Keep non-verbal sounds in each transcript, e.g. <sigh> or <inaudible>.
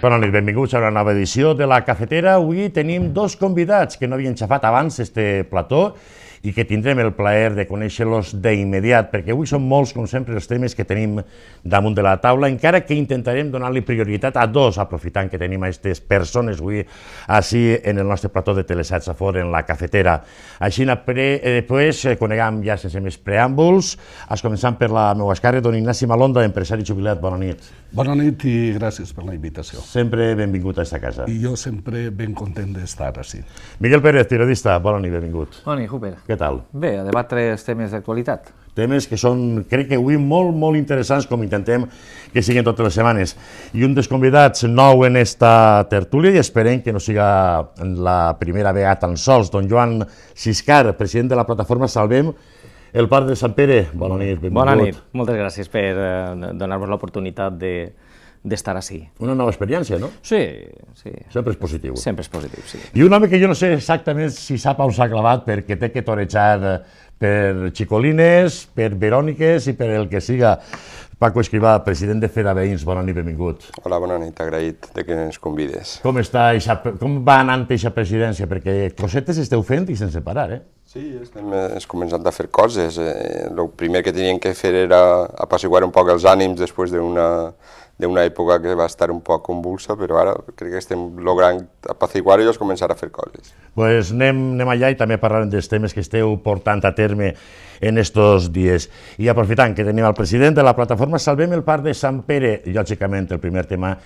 Bona nit, benvinguts a una nova edició de La Cafetera. Avui tenim dos convidats que no havien xafat abans este plató i que tindrem el plaer de conèixer-los d'immediat, perquè avui són molts, com sempre, els temes que tenim damunt de la taula, encara que intentarem donar-li prioritat a dos, aprofitant que tenim aquestes persones avui així en el nostre plató de Telesats a fora, en la cafetera. Així, pre, eh, eh, coneguem ja sense més preàmbuls, es començant per la meva esquerra, don Ignasi Malonda, empresari jubilat. Bona nit. Bona nit i gràcies per la invitació. Sempre benvingut a aquesta casa. I jo sempre ben content d'estar així. Miguel Pérez, periodista. Bona nit, benvingut. Bona nit, Júper. Què tal? Bé, a debatre els temes d'actualitat. Temes que són, crec que avui, molt, molt interessants, com intentem que siguin totes les setmanes. I un dels convidats nou en esta tertúlia, i esperem que no siga la primera vegada tan sols, don Joan Siscar, president de la plataforma Salvem, el parc de Sant Pere. Bona nit, benvingut. Bona nit, moltes gràcies per eh, donar vos l'oportunitat de, d'estar així. Una nova experiència, no? Sí, sí. Sempre és positiu. Sempre és positiu, sí. I un home que jo no sé exactament si sap on s'ha clavat perquè té que torejar per Xicolines, per Veròniques i per el que siga. Paco Escrivà, president de Fera Veïns, bona nit, benvingut. Hola, bona nit, agraït de que ens convides. Com, està eixa, com va anant aquesta presidència? Perquè cosetes esteu fent i sense parar, eh? Sí, estem es començant a fer coses. Eh, el primer que tenien que fer era apaciguar un poc els ànims després d'una d'una època que va estar un poc convulsa, però ara crec que estem logrant apaciguar i començar a fer coses. Pues anem, anem allà i també parlarem dels temes que esteu portant a terme en estos dies. I aprofitant que tenim el president de la plataforma Salvem el Parc de Sant Pere, lògicament el primer tema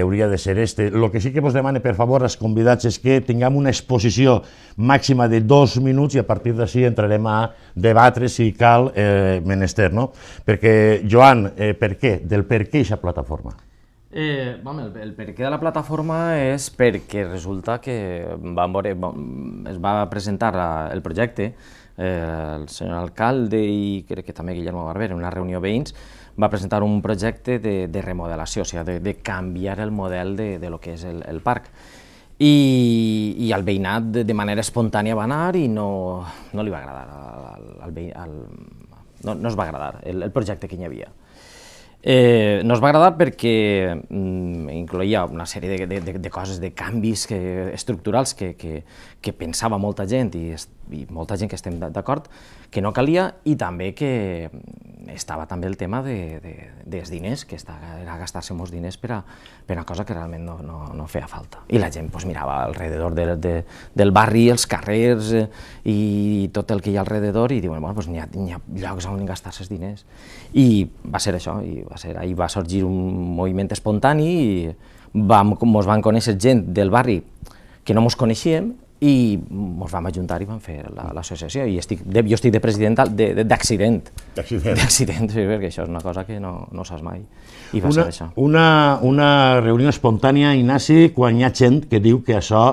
hauria de ser este. El que sí que vos demane, per favor, als convidats és que tinguem una exposició màxima de dos minuts i a partir d'ací entrarem a debatre si cal eh, menester, no? Perquè, Joan, eh, per què? Del per què aquesta plataforma? Eh, bom, el, el què de la plataforma és perquè resulta que van veure, es va presentar el projecte Eh, el senyor alcalde i crec que també Guillermo Barber, en una reunió veïns, va presentar un projecte de, de remodelació, o sigui, de, de canviar el model de, de lo que és el, el parc. I, i el veïnat de, de manera espontània va anar i no, no li va agradar, al, al, al, no, no es va agradar el, el projecte que hi havia. Eh, nos va agradar perquè mm, incloïa una sèrie de, de, de, de coses, de canvis que, estructurals que, que, que pensava molta gent i, i molta gent que estem d'acord, que no calia i també que estava també el tema de, de, dels diners, que està, era gastar-se molts diners per a, per a una cosa que realment no, no, no feia falta. I la gent pues, mirava al redor de, de, del barri, els carrers eh, i tot el que hi ha al redor i diuen, bueno, pues, n'hi ha, ha, llocs on gastar-se els diners. I va ser això, i va ser, ahir va sorgir un moviment espontani i vam, mos van conèixer gent del barri que no mos coneixíem i ens vam ajuntar i vam fer l'associació, la, i estic, de, jo estic de president d'accident. <laughs> D'accident. sí, perquè això és una cosa que no, no saps mai, i va una, ser això. Una, una reunió espontània, Ignasi, quan hi ha gent que diu que això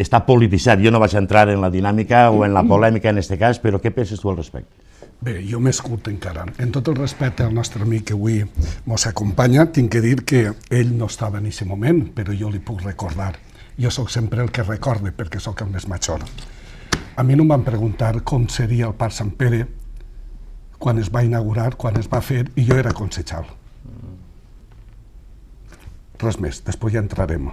està polititzat. Jo no vaig entrar en la dinàmica o en la polèmica en aquest cas, però què penses tu al respecte? Bé, jo m'escolto encara. En tot el respecte al nostre amic que avui ens acompanya, tinc que dir que ell no estava en aquest moment, però jo li puc recordar jo sóc sempre el que recorde perquè sóc el més major. A mi no em van preguntar com seria el Parc Sant Pere quan es va inaugurar, quan es va fer, i jo era concejal. Res més, després ja entrarem.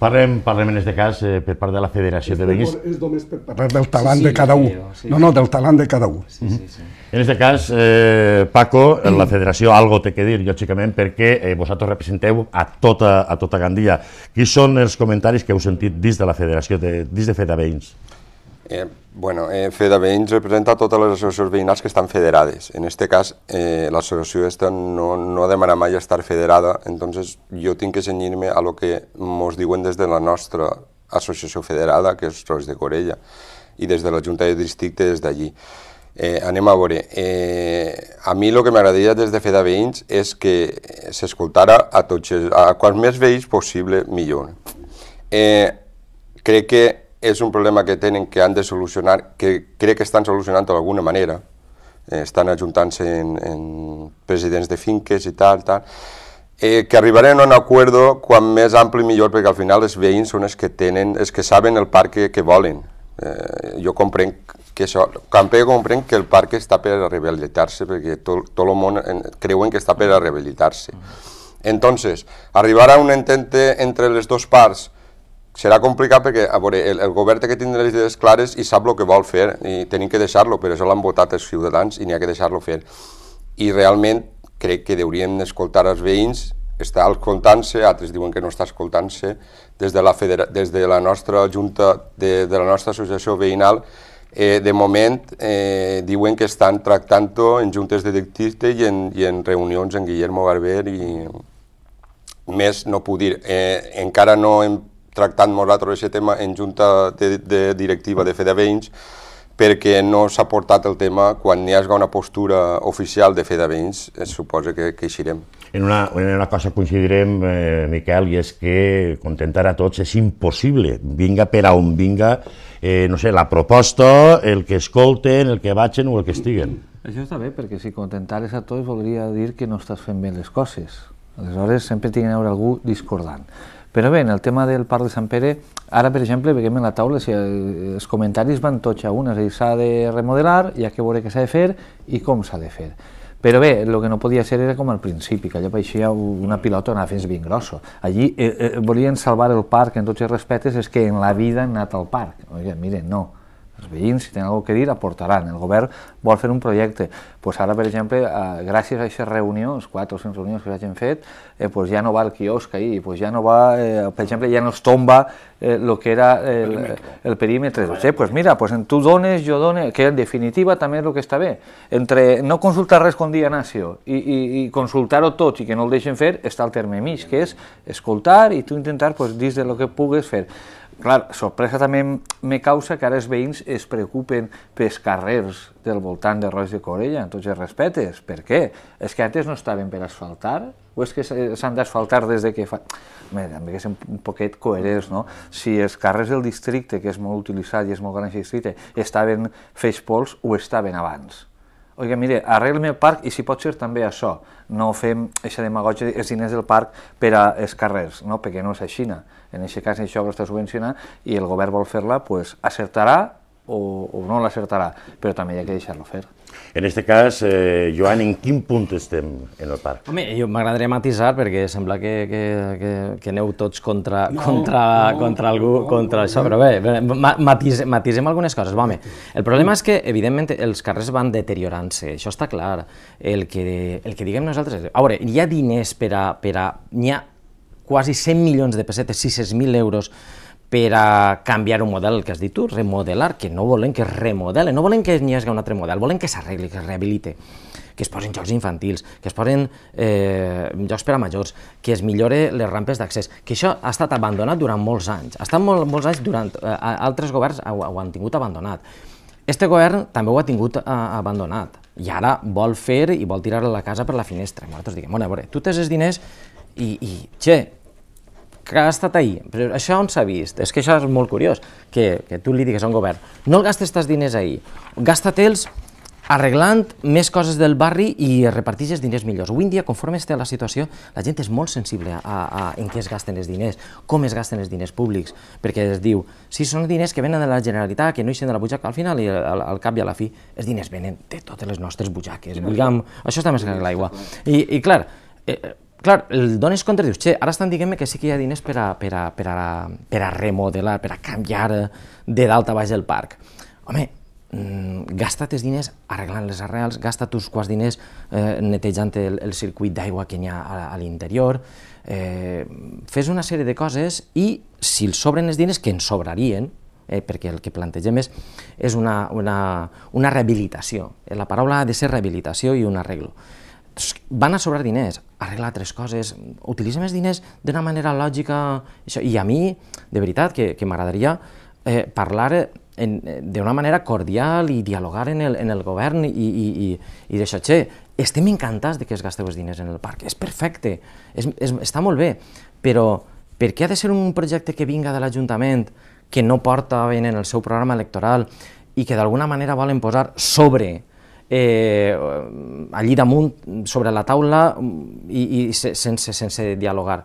Parlem, parlem en aquest cas eh, per part de la Federació de Veïns. És només per parlar del talent sí, sí, de cada un. Sí. No, no, del talent de cada un. Sí, sí, sí. En aquest cas, eh, Paco, la Federació algo té que dir, lògicament, perquè eh, vosaltres representeu a tota, a tota Gandia. Quins són els comentaris que heu sentit dins de la Federació, de, dins de de Fedavents? Eh, bueno, eh, Feda Veïns representa totes les associacions veïnals que estan federades. En aquest cas, eh, l'associació esta no, no demana mai estar federada, entonces jo tinc que senyir me a lo que ens diuen des de la nostra associació federada, que és Ros de Corella, i des de la Junta de Districte, des d'allí. Eh, anem a veure, eh, a mi el que m'agradaria des de Feda Veïns és que s'escoltara a tots, a quants més veïns possible, millor. Eh, crec que és un problema que tenen que han de solucionar, que crec que estan solucionant d'alguna manera, eh, estan ajuntant-se en, en presidents de finques i tal, tal, eh, que arribarem a un acord quan més ampli millor, perquè al final els veïns són els que tenen, els que saben el parc que, que volen. Eh, jo comprenc que això, també comprenc que el parc està per a rehabilitar-se, perquè tot, tot el món en, creuen que està per a rehabilitar-se. Mm. Entonces, arribar a un entente entre les dues parts, serà complicat perquè, a veure, el, el govern que tindre les idees clares i sap el que vol fer i tenim que deixar-lo, però això l'han votat els ciutadans i n'hi ha que deixar-lo fer. I realment crec que hauríem d'escoltar els veïns, està escoltant-se, altres diuen que no està escoltant-se, des, de la federa, des de la nostra junta, de, de la nostra associació veïnal, eh, de moment eh, diuen que estan tractant-ho en juntes de dictista i en, i en reunions en Guillermo Barber i més no puc dir. Eh, encara no hem tractant nosaltres aquest tema en junta de, de directiva de FEDAVENYS perquè no s'ha portat el tema quan hi hagi una postura oficial de es eh, suposa que, que eixirem. En una, en una cosa coincidirem, eh, Miquel, i és que contentar a tots és impossible. Vinga per a on vinga, eh, no sé, la proposta, el que escolten, el que vagin o el que estiguen. Això està bé, perquè si contentares a tots voldria dir que no estàs fent bé les coses. Aleshores, sempre tinc a veure algú discordant. Però bé, en el tema del Parc de Sant Pere, ara, per exemple, veiem en la taula si els comentaris van tots a un, és a dir, s'ha de remodelar, hi ha que veure què s'ha de fer i com s'ha de fer. Però bé, el que no podia ser era com al principi, que allò pareixia una pilota anava fins ben grosso. Allí eh, eh, volien salvar el parc en tots els respectes, és que en la vida han anat al parc. Oiga, miren, no els veïns, si tenen alguna cosa a dir, aportaran. El govern vol fer un projecte. Pues ara, per exemple, eh, gràcies a aquestes reunions, quatre o cinc reunions que s'hagin fet, eh, pues ja no va el quiosc ahir, pues ja no va, eh, per exemple, ja no es tomba el eh, que era el, el, perímetre. Doncs, eh, pues mira, pues en tu dones, jo dones, que en definitiva també és el que està bé. Entre no consultar res con dia nació i, i, i consultar-ho tot i que no el deixen fer, està el terme mig, que és escoltar i tu intentar pues, dins de lo que pugues fer clar, sorpresa també me causa que ara els veïns es preocupen pels carrers del voltant de Roig de Corella, amb tots els respectes. Per què? És que antes no estaven per asfaltar? O és que s'han d'asfaltar des de que fa... Bé, també que un poquet coherents, no? Si els carrers del districte, que és molt utilitzat i és molt gran el districte, estaven feix pols, ho estaven abans. Oiga, mire, arregla el meu parc i si pot ser també això. No fem aquesta demagogia, els diners del parc per als carrers, no? perquè no és aixina. En aquest cas, això que està subvencionat i el govern vol fer-la, pues, acertarà o, o no l'acertarà, però també hi ha que deixar-lo fer. En aquest cas, eh, Joan, en quin punt estem en el parc? Home, jo m'agradaria matisar perquè sembla que, que, que, que aneu tots contra, no, contra, no, contra algú, no, contra no, això, però bé, matise, matisem algunes coses. Home, el problema és que, evidentment, els carrers van deteriorant-se, això està clar. El que, el que diguem nosaltres... A veure, hi ha diners per a... Per a hi ha quasi 100 milions de pessetes, 600.000 euros, per a canviar un model que has dit tu, remodelar, que no volen que es remodele, no volen que n'hi hagi un altre model, volen que s'arregli, que es rehabilite, que es posin jocs infantils, que es posin eh, jocs per a majors, que es millore les rampes d'accés, que això ha estat abandonat durant molts anys, ha estat molts anys durant, eh, altres governs ho, ho han tingut abandonat. Este govern també ho ha tingut eh, abandonat i ara vol fer i vol tirar la casa per la finestra. nosaltres diguem, bueno, a veure, tu tens els diners i, i, che, que ha estat ahir. Però això on s'ha vist? És que això és molt curiós, que, que tu li digues a un govern, no gastes aquests diners ahir, gasta-te'ls arreglant més coses del barri i repartixes els diners millors. Avui en dia, conforme està la situació, la gent és molt sensible a, a, en què es gasten els diners, com es gasten els diners públics, perquè es diu, si són diners que venen de la Generalitat, que no eixen de la butxaca, al final, i al, al cap i a la fi, els diners venen de totes les nostres butxaques. Diguem, això està més que l'aigua. I, I clar, eh, clar, el dones compte, dius, che, ara estan diguem-me que sí que hi ha diners per a, per a, per a, per a remodelar, per a canviar eh, de dalt a baix el parc. Home, mm, gasta els diners arreglant les arrels, gasta els quants diners eh, netejant el, el circuit d'aigua que hi ha a, a l'interior, eh, fes una sèrie de coses i si els sobren els diners, que en sobrarien, eh, perquè el que plantegem és, és una, una, una rehabilitació, eh, la paraula ha de ser rehabilitació i un arreglo. Doncs van a sobrar diners, arregla tres coses, utilitza més diners d'una manera lògica, això. i a mi, de veritat, que, que m'agradaria eh, parlar eh, eh, d'una manera cordial i dialogar en el, en el govern i, i, i, i d'això, che, estem encantats de que es gasteu els diners en el parc, és perfecte, és, és, està molt bé, però per què ha de ser un projecte que vinga de l'Ajuntament, que no porta ben en el seu programa electoral i que d'alguna manera volen posar sobre eh, allí damunt, sobre la taula, i, i sense, sense dialogar.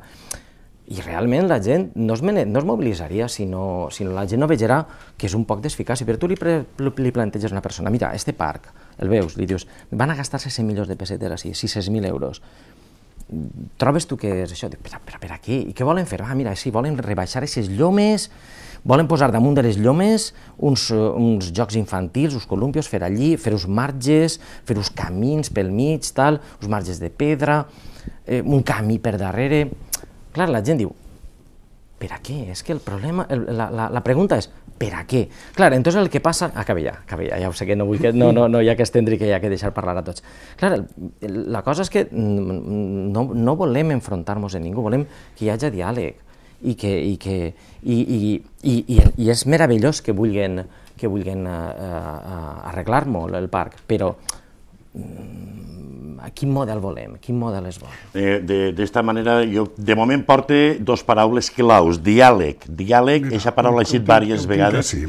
I realment la gent no es, mene, no es mobilitzaria si no, si no la gent no vegerà que és un poc Si però tu li, pre, li planteges a una persona, mira, este parc, el veus, li dius, van a gastar-se 100 milions de pessetes així, 600.000 euros, trobes tu que és això? Dic, però, però per aquí, i què volen fer? Ah, mira, sí, volen rebaixar aquestes llomes, Volen posar damunt de les llomes uns, eh, uns jocs infantils, uns columpios, fer allí, fer uns marges, fer uns camins pel mig, tal, uns marges de pedra, eh, un camí per darrere... Clar, la gent diu, per a què? És que el problema, el, la, la, la pregunta és, per a què? Clar, entonces el que passa... Acaba ah, ja, acaba ja, ja ho sé que no, vull que, no, no, no hi ha que estendre que hi ha que deixar parlar a tots. Clar, la cosa és que mm, mm, no, no volem enfrontar-nos a ningú, volem que hi hagi diàleg, i, que, i, que, i, i, i, i és meravellós que vulguen, que vulguen uh, eh, uh, eh, arreglar molt el parc, però a mm, quin model volem, quin model és bo. D'esta manera, jo de moment porte dos paraules claus, diàleg. Diàleg, aquesta paraula ha dit diverses vegades. Sí.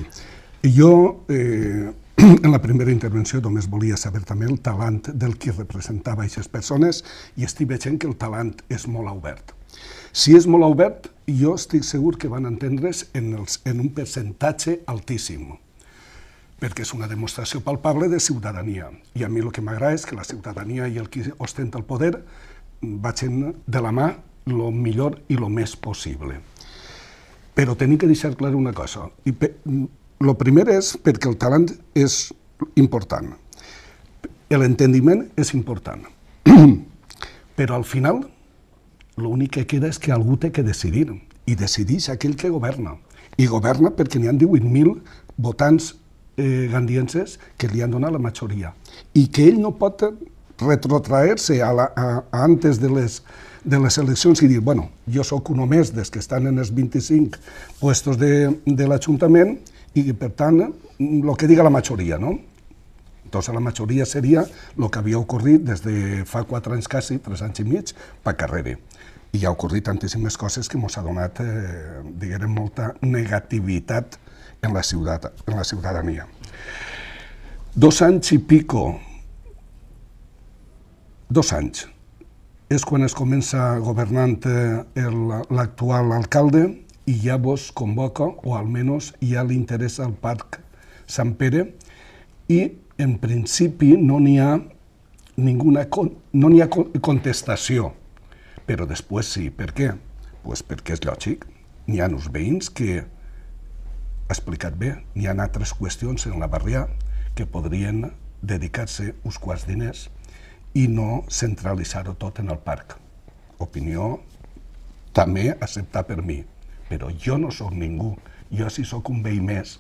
Jo, eh, <clears throat> en la primera intervenció, només volia saber també el talent del que representava aquestes persones i estic veient que el talent és molt obert. Si és molt obert, jo estic segur que van entendre's en, els, en un percentatge altíssim, perquè és una demostració palpable de ciutadania. I a mi el que m'agrada és que la ciutadania i el que ostenta el poder vagin de la mà el millor i el més possible. Però tenim que deixar clar una cosa. I el primer és perquè el talent és important. L'entendiment és important. <clears throat> Però al final l'únic que queda és que algú té que decidir, i decidís aquell que governa. I governa perquè n'hi han 18.000 votants eh, gandienses que li han donat la majoria. I que ell no pot retrotraer-se a, la, a, a antes de les, de les eleccions i dir, bueno, jo sóc un més dels que estan en els 25 puestos de, de l'Ajuntament i, per tant, el que diga la majoria, no? Entonces, la majoria seria el que havia ocorrit des de fa quatre anys quasi, tres anys i mig, per carrera i ha ocorrit tantíssimes coses que ens ha donat, eh, diguem, molta negativitat en la, ciutat, en la ciutadania. Dos anys i pico, dos anys, és quan es comença governant l'actual alcalde i ja vos convoca, o almenys ja li interessa el Parc Sant Pere, i en principi no n'hi ha ninguna, no n'hi ha contestació però després sí. Per què? Pues perquè és lògic. N'hi ha uns veïns que, ha explicat bé, n'hi ha altres qüestions en la barriada que podrien dedicar-se uns quarts diners i no centralitzar-ho tot en el parc. Opinió també acceptar per mi, però jo no sóc ningú. Jo sí sóc un veí més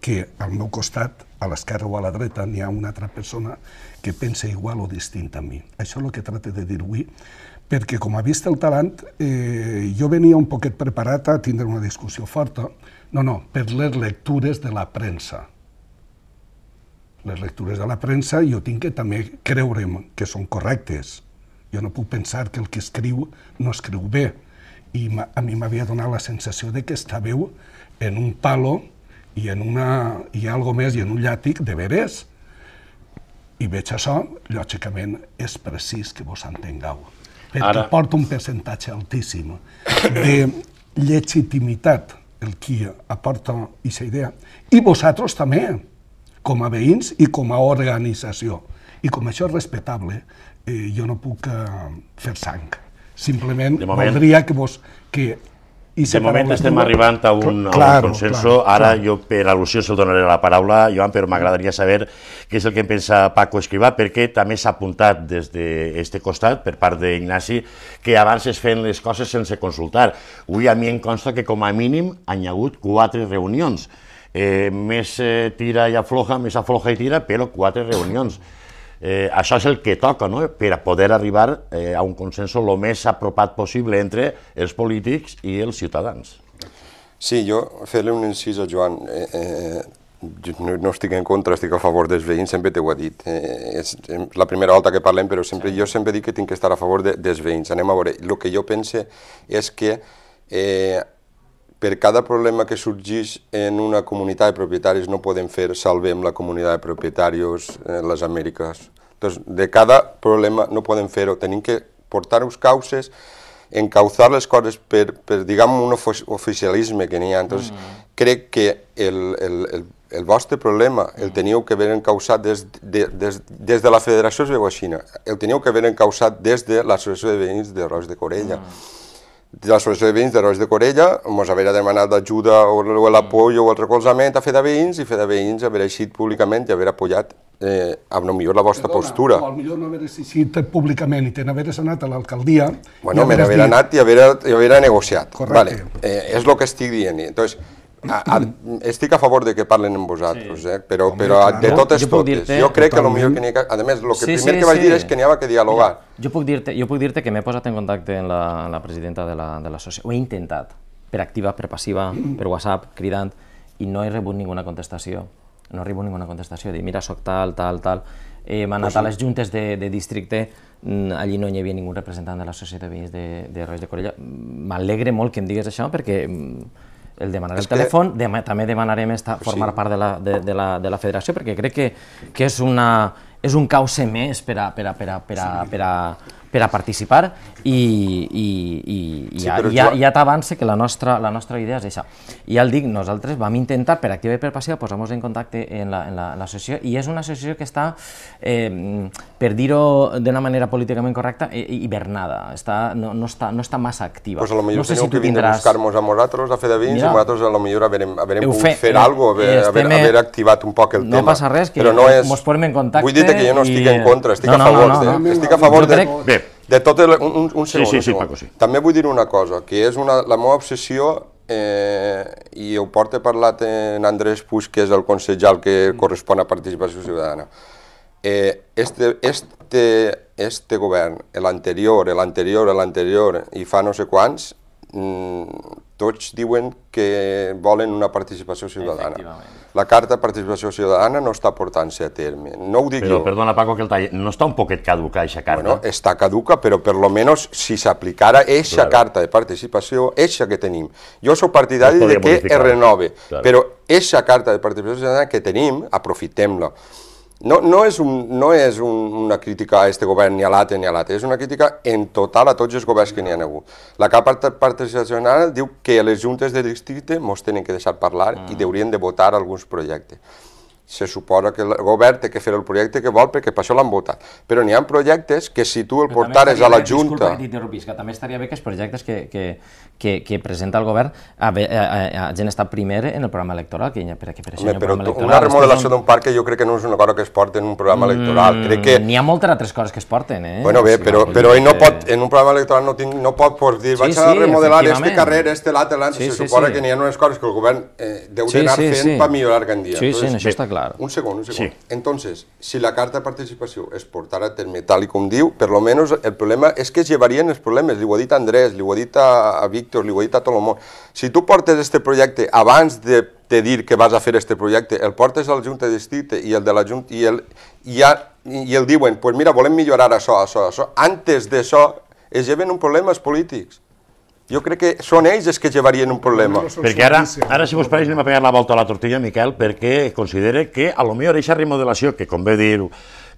que al meu costat, a l'esquerra o a la dreta, n'hi ha una altra persona que pensa igual o distint a mi. Això és el que trate de dir avui perquè com ha vist el talent, eh, jo venia un poquet preparat a tindre una discussió forta. No, no, per les lectures de la premsa. Les lectures de la premsa jo tinc que també creure'm que són correctes. Jo no puc pensar que el que escriu no escriu bé. I a mi m'havia donat la sensació de que està veu en un palo i en una, i algo més, i en un llàtic de veres. I veig això, lògicament, és precís que vos entengueu perquè Ara... porta un percentatge altíssim de legitimitat el qui aporta aquesta idea. I vosaltres també, com a veïns i com a organització. I com això és respectable, eh, jo no puc eh, fer sang. Simplement moment... voldria que, vos, que i de moment estem arribant a un, clar, a un consenso. Clar, Ara, clar. jo per al·lusió se'l donaré la paraula, Joan, però m'agradaria saber què és el que en pensa Paco Escrivà, perquè també s'ha apuntat des d'aquest costat, per part d'Ignasi, que abans es feien les coses sense consultar. Avui a mi em consta que com a mínim han hi hagut quatre reunions. Eh, més eh, tira i afloja, més afloja i tira, però quatre reunions. Eh, això és el que toca no? per a poder arribar eh, a un consens el més apropat possible entre els polítics i els ciutadans. Sí, jo fer-li un incís a Joan. Eh, eh, no, no estic en contra, estic a favor dels veïns, sempre t'ho he dit. Eh, és la primera volta que parlem, però sempre, sí. jo sempre dic que tinc que estar a favor de, dels veïns. Anem a veure, el que jo pense és que eh, per cada problema que sorgís en una comunitat de propietaris no podem fer salvem la comunitat de propietaris en eh, les Amèriques. Entonces, de cada problema no podem fer-ho, tenim que portar uns causes, encauzar les coses per, per diguem, un oficialisme que n'hi ha. Entonces, mm. crec que el, el, el, el vostre problema el mm. teniu que haver encausat des de, des, des de la Federació de Xina, el teniu que haver encausat des de l'Associació de Veïns de Roig de Corella. Mm dels associació de veïns d'Herois de Corella, ens haver demanat ajuda o l'apoi o el recolzament a fer de veïns i fer de veïns haver eixit públicament i haver apoyat eh, amb no millor la vostra Perdona, postura. O millor no haver eixit públicament i ten haver anat a l'alcaldia... Bueno, haver anat i haver, i haver negociat. Correcte. Vale, eh, és el que estic dient. Entonces, Ah, ah, estic a favor de que parlen amb vosaltres, sí. eh? però, però de totes jo, jo totes. jo crec totalment. que el millor que n'hi ha... A més, el que sí, primer sí, que vaig sí. dir és que n'hi ha que dialogar. Jo, jo puc dir-te dir, puc dir que m'he posat en contacte amb la, amb la presidenta de l'associació. La, de Ho he intentat, per activa, per passiva, per WhatsApp, cridant, i no he rebut ninguna contestació. No he rebut ninguna contestació. dit, mira, soc tal, tal, tal. Hem anat a les juntes de, de districte, mm, allí no hi havia ningú representant de la societat de veïns de, de Reus de Corella. M'alegre molt que em digues això perquè mm, el demanar és el que... telèfon, també demanarem esta, formar sí. part de la, de, de, la, de la federació, perquè crec que, que és, una, és un cauce més per a, per a, per a, per a, sí. per a, per a participar i, i, i, i sí, ja, ja, ja t'avance que la nostra, la nostra idea és això. I ja el dic, nosaltres vam intentar, per activa i per passiva, posar-nos en contacte en l'associació, la, en la, i és una associació que està, eh, per dir-ho d'una manera políticament correcta, hibernada, està, no, no, està, no està massa activa. Pues a lo millor no sé si que tindràs... buscar-nos a nosaltres a fer de vins, Mira, i nosaltres a lo millor haverem, haverem pogut fe, fer alguna cosa, haver, haver activat un poc el no tema. No passa res, que però no és... mos posem en contacte. Vull dir que jo no estic i... en contra, estic no, no, a favor, no, no, no. De, estic a favor de... Bé, de tot el, un, un segon, sí, sí, sí, Paco, sí. També vull dir una cosa, que és una, la meva obsessió eh, i ho porta parlat en Andrés Puig, que és el consejal que mm. correspon a Participació Ciutadana. Eh, este, este, este govern, l'anterior, l'anterior, l'anterior i fa no sé quants, mm, tots diuen que volen una participació ciutadana. La carta de participació ciutadana no està portant-se a terme. No ho dic però, jo. Perdona, Paco, que el tall... No està un poquet caduca, aquesta carta? Bueno, està caduca, però per lo menos si s'aplicara aquesta claro. carta de participació, aquesta que tenim. Jo sóc partidari no de que es renove, claro. però aquesta carta de participació ciutadana que tenim, aprofitem-la. No, no és, un, no és un, una crítica a este govern ni a l'altre ni a l'altre, és una crítica en total a tots els governs que n'hi ha hagut. La cap participacional diu que les juntes de districte mos tenen que deixar parlar mm. i haurien de votar alguns projectes se suposa que el govern té que fer el projecte que vol perquè per això l'han votat. Però n'hi ha projectes que si tu el Però portares a la bé, Junta... Disculpa que t'interrompis, que també estaria bé que els projectes que, que, que, que presenta el govern hagin estat primer en el programa electoral, que per, que per això Home, però una remodelació d'un parc jo crec que no és una cosa que es porta en un programa electoral. Mm, crec que... N'hi ha moltes altres coses que es porten, eh? Bueno, bé, sí, però, però ell no pot, en un programa electoral no, tinc, no pot pues, dir sí, vaig sí, a remodelar este carrer, este l'altre, l'altre, sí, se suposa sí, que n'hi ha unes coses que el govern eh, deu sí, d'anar sí, fent sí. per millorar Gandia. dia. Sí, sí, això està clar claro. Un segon, un segon. Sí. Entonces, si la carta de participació es portara a terme tal com diu, per lo menos el problema és que es llevarien els problemes. Li ho ha dit a Andrés, li ho ha dit a, a Víctor, li ho ha dit a tot el món. Si tu portes este projecte abans de te dir que vas a fer este projecte, el portes al Junta de Districte i el de la Junta i el, i, ja, i el diuen, pues mira, volem millorar això, això, això. Antes d'això es lleven un problemes polítics. Jo crec que són ells els que llevarien un problema. Perquè ara, ara si vos pareix, anem a pegar la volta a la tortilla, Miquel, perquè considere que a lo millor aquesta remodelació, que com bé dir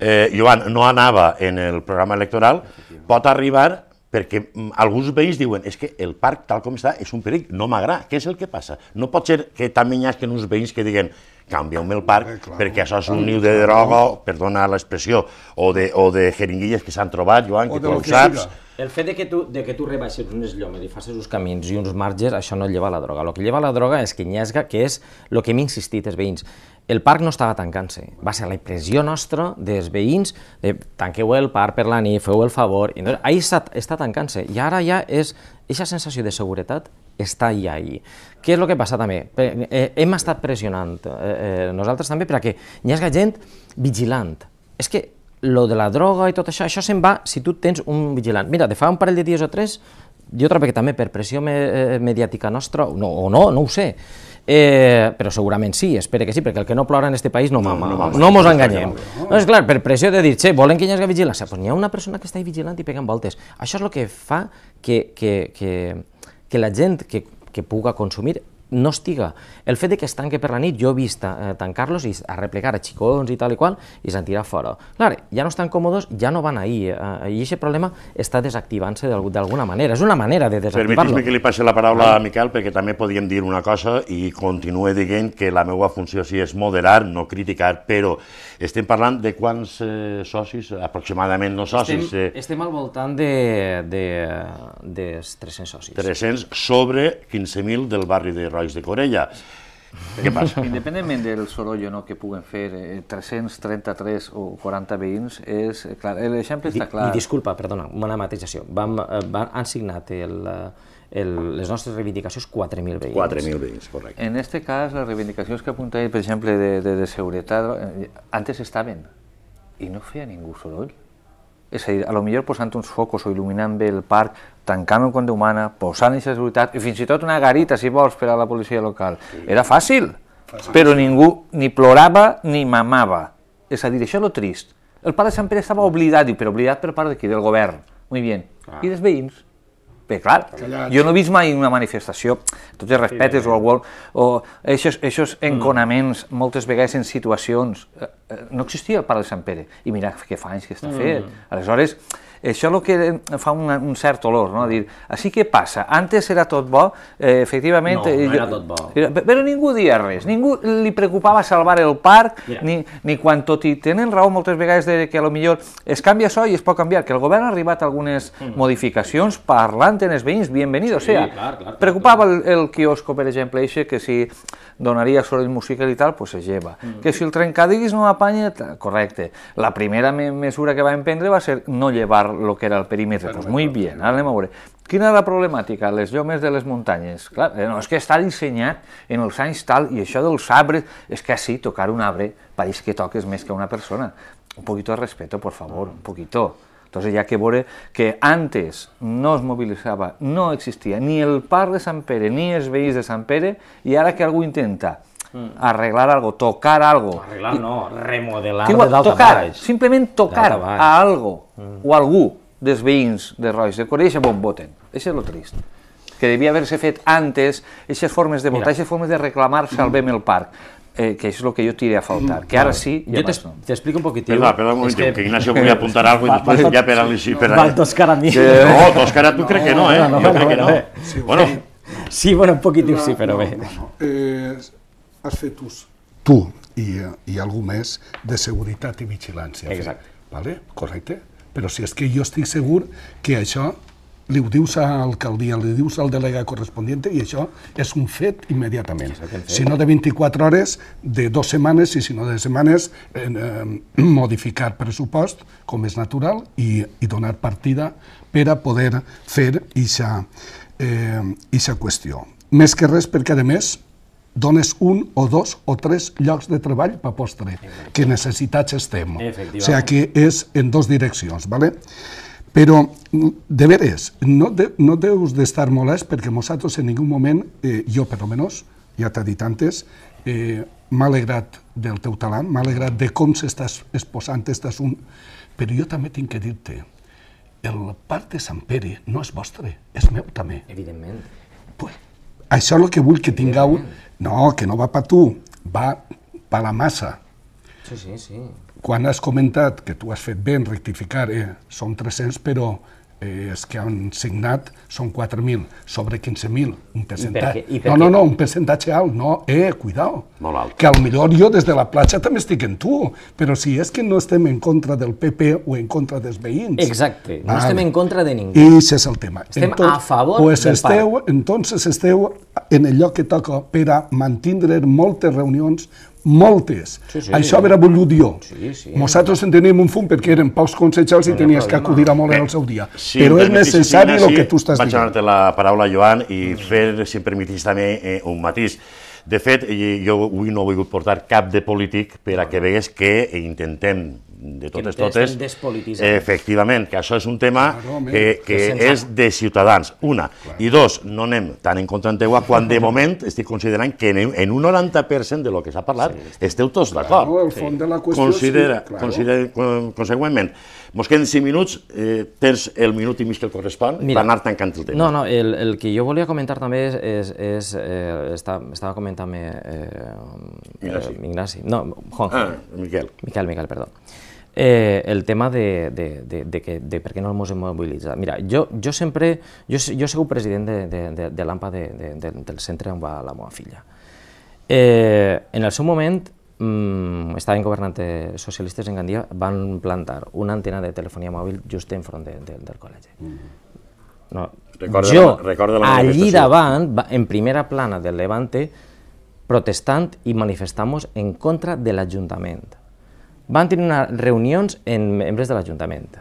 eh, Joan, no anava en el programa electoral, pot arribar perquè mm, alguns veïns diuen és que el parc tal com està és un perill, no m'agrada, què és el que passa? No pot ser que també hi hagi uns veïns que diguen canvieu-me el parc eh, clar, perquè això és un niu de droga, perdona l'expressió, o de, o de jeringuilles que s'han trobat, Joan, que tu ho saps, siga el fet de que tu, de que tu rebaixes unes llomes i facis uns camins i uns marges, això no lleva la droga. El que lleva la droga és Quinyesga, que és el que hem insistit els veïns. El parc no estava tancant-se, va ser la impressió nostra dels veïns de tanqueu el parc per la nit, feu el favor, i no, ahir està, està tancant-se, i ara ja és, Eixa sensació de seguretat està ja ahí. Què és el que passa també? Eh, hem estat pressionant eh, eh, nosaltres també perquè hi hagi gent vigilant. És que lo de la droga i tot això, això se'n va si tu tens un vigilant. Mira, de fa un parell de dies o tres, jo trobo que també per pressió me eh, mediàtica nostra, no, o no, no ho sé, eh, però segurament sí, espero que sí, perquè el que no plora en aquest país no, no, no, no mos enganyem. No, és doncs clar, per pressió de dir, che, volen que hi hagi vigilància, doncs pues n'hi ha una persona que està vigilant i pegant voltes. Això és el que fa que, que, que, que la gent que, que puga consumir no estiga. El fet de que es tanque per la nit, jo he vist eh, tancar-los i arreplegar a xicons i tal i qual, i se'n tirar fora. Clar, ja no estan còmodes, ja no van ahir, eh, eh i aquest problema està desactivant-se d'alguna manera. És una manera de desactivar-lo. Permetis-me que li passi la paraula ah. a Miquel, perquè també podíem dir una cosa i continuo dient que la meva funció sí és moderar, no criticar, però estem parlant de quants eh, socis, aproximadament no socis... Estem, eh... estem al voltant de, de, de 300 socis. 300 sobre 15.000 del barri de Roig de Corella. Què passa? Independentment del soroll o no que puguen fer 333 eh, o 40 veïns, és, eh, clar, l'exemple està clar. I disculpa, perdona, una matització. Vam, eh, van, han signat el, el, les nostres reivindicacions 4.000 veïns. 4.000 veïns, correcte. En aquest cas, les reivindicacions que apuntava, per exemple, de, de, de seguretat, antes estaven i no feia ningú soroll. És a dir, a lo millor posant uns focos o il·luminant bé el parc, tancant el compte humana, posant seguretat i fins i tot una garita, si vols, per a la policia local. Sí. Era fàcil, fàcil, però ningú ni plorava ni mamava. És a dir, això és lo trist. El pare de Sant Pere estava oblidat, però oblidat per part de qui? Del govern. Molt bé. Ah. I dels veïns. Bé, clar, jo no he vist mai una manifestació, tots els respectes, sí, o, algú, o aquests, aquests mm. enconaments, mm. moltes vegades en situacions... Eh, eh, no existia el Parc de Sant Pere, i mira que fa anys que està mm. fet. Aleshores, això el que fa un, un cert olor, no? dir, així que passa, antes era tot bo, eh, efectivament... No, no eh, era tot bo. Era, però ningú dia res, ningú li preocupava salvar el parc, ni, ni quan tot i tenen raó moltes vegades de que a lo millor es canvia això i es pot canviar, que el govern ha arribat a algunes mm. modificacions parlant en els veïns, bienvenido, sí, o sigui, clar, clar, preocupava clar. El, el quiosco, per exemple, eixe, que si donaria soroll musical i tal, pues se lleva. Mm. Que si el trencadís no apanya, correcte. La primera mesura que va emprendre va ser no llevar tapar lo que era el perímetre. Pues muy bien, ara anem a veure. Quina era la problemàtica? Les llomes de les muntanyes. Clar, eh, no, és que està dissenyat en els anys tal, i això dels arbres, és que sí, tocar un arbre pareix que toques més que una persona. Un poquito de respeto, por favor, un poquito. Entonces ya que veure que antes no es mobilitzava, no existia ni el parc de Sant Pere ni els veïns de Sant Pere, i ara que algú intenta Mm. arreglar algo, tocar algo. Arreglar no, remodelar igual, de tocar, baix. Simplement tocar a algo mm. o algú dels veïns de Rois de Corella bon voten. Això és lo trist que devia haver-se fet antes, aquestes formes de votar, aquestes formes de reclamar salvem el parc, eh, que és el que jo tiré a faltar, que ara sí... Ja jo t'explico un poquitiu. Perdó, perdó un moment, que... que Ignacio volia <laughs> apuntar alguna cosa i després ja per a l'Eixi. Per... Va, Toscar a mi. No, Toscar a tu crec que no, eh? No, no, jo crec que no. Sí, bueno, Sí, bueno, un poquitiu sí, però bé. No, no. Eh, has fet ús? Tu i, eh, i algú més de seguretat i vigilància. Exacte. Vale? Correcte. Però si és que jo estic segur que això li ho dius a l'alcaldia, li dius al delegat corresponent i això és un fet immediatament. Si no de 24 hores, de dues setmanes i si no de setmanes, eh, eh, modificar pressupost com és natural i, i donar partida per a poder fer ixa, eh, ixa qüestió. Més que res perquè, a més, dones un o dos o tres llocs de treball per postre, que necessitats estem. O sigui que és en dues direccions, ¿vale? Però, de veres, no, de, no deus d'estar molest perquè nosaltres en ningú moment, eh, jo per almenys, ja t'ha dit antes, eh, m'ha alegrat del teu talent, m'ha alegrat de com s'estàs exposant, estàs un... Però jo també tinc que dir-te, el part de Sant Pere no és vostre, és meu també. Evidentment. Pues, això és el que vull que tingueu no, que no va per tu, va per la massa. Sí, sí, sí. Quan has comentat que tu has fet bé en rectificar, eh, són 300, però eh, els que han signat són 4.000, sobre 15.000, un percentatge. I per què? I per no, no, no, un percentatge alt, no, eh, cuidao. Molt alt. Que al millor jo des de la platja també estic en tu, però si és que no estem en contra del PP o en contra dels veïns. Exacte, no vale. estem en contra de ningú. I això és el tema. Estem Enton, a favor pues del esteu, parc. Entonces esteu en el lloc que toca per a mantindre moltes reunions, moltes. Sí, sí. Això era Bolludió. Sí, sí. Nosaltres en teníem un fum perquè eren pocs consejals i no tenies que acudir a molt en el eh, seu dia. Sí, Però és necessari el que tu estàs vaig dient. Vaig donar la paraula, Joan, i fer, si em permetis, també eh, un matís. De fet, jo avui no he volgut portar cap de polític per a que vegués que intentem de totes, que totes... Despolititzant. Efectivament, que això és un tema claro, que, que, que és de ciutadans, una. Claro. I dos, no anem tan en contra en teua quan de <laughs> moment estic considerant que en, un 90% de lo que s'ha parlat sí. esteu tots d'acord. Claro, el fons sí. de la qüestió... Considera, sí, claro. considera, consegüentment, Mos queden 5 minuts, eh, tens el minut i mig que correspon per anar tancant el tema. No, no, el, el que jo volia comentar també és, és, és eh, està, estava comentant eh, Ignasi. Eh, Ignasi. No, Juan. Ah, Miquel. Miquel, Miquel, perdó. Eh, el tema de, de, de, de, que, de per què no ens hem mobilitzat. Mira, jo, jo sempre, jo, jo sigo president de, de, de, de l'AMPA de, de, de, del centre on va la meva filla. Eh, en el seu moment, Mm, estaven governant eh, socialistes en Gandia, van plantar una antena de telefonia mòbil just enfront front del col·legi. Mm. No, jo, la, allí davant, en primera plana del Levante, protestant i manifestant-nos en contra de l'Ajuntament. Van tenir unes reunions en membres de l'Ajuntament,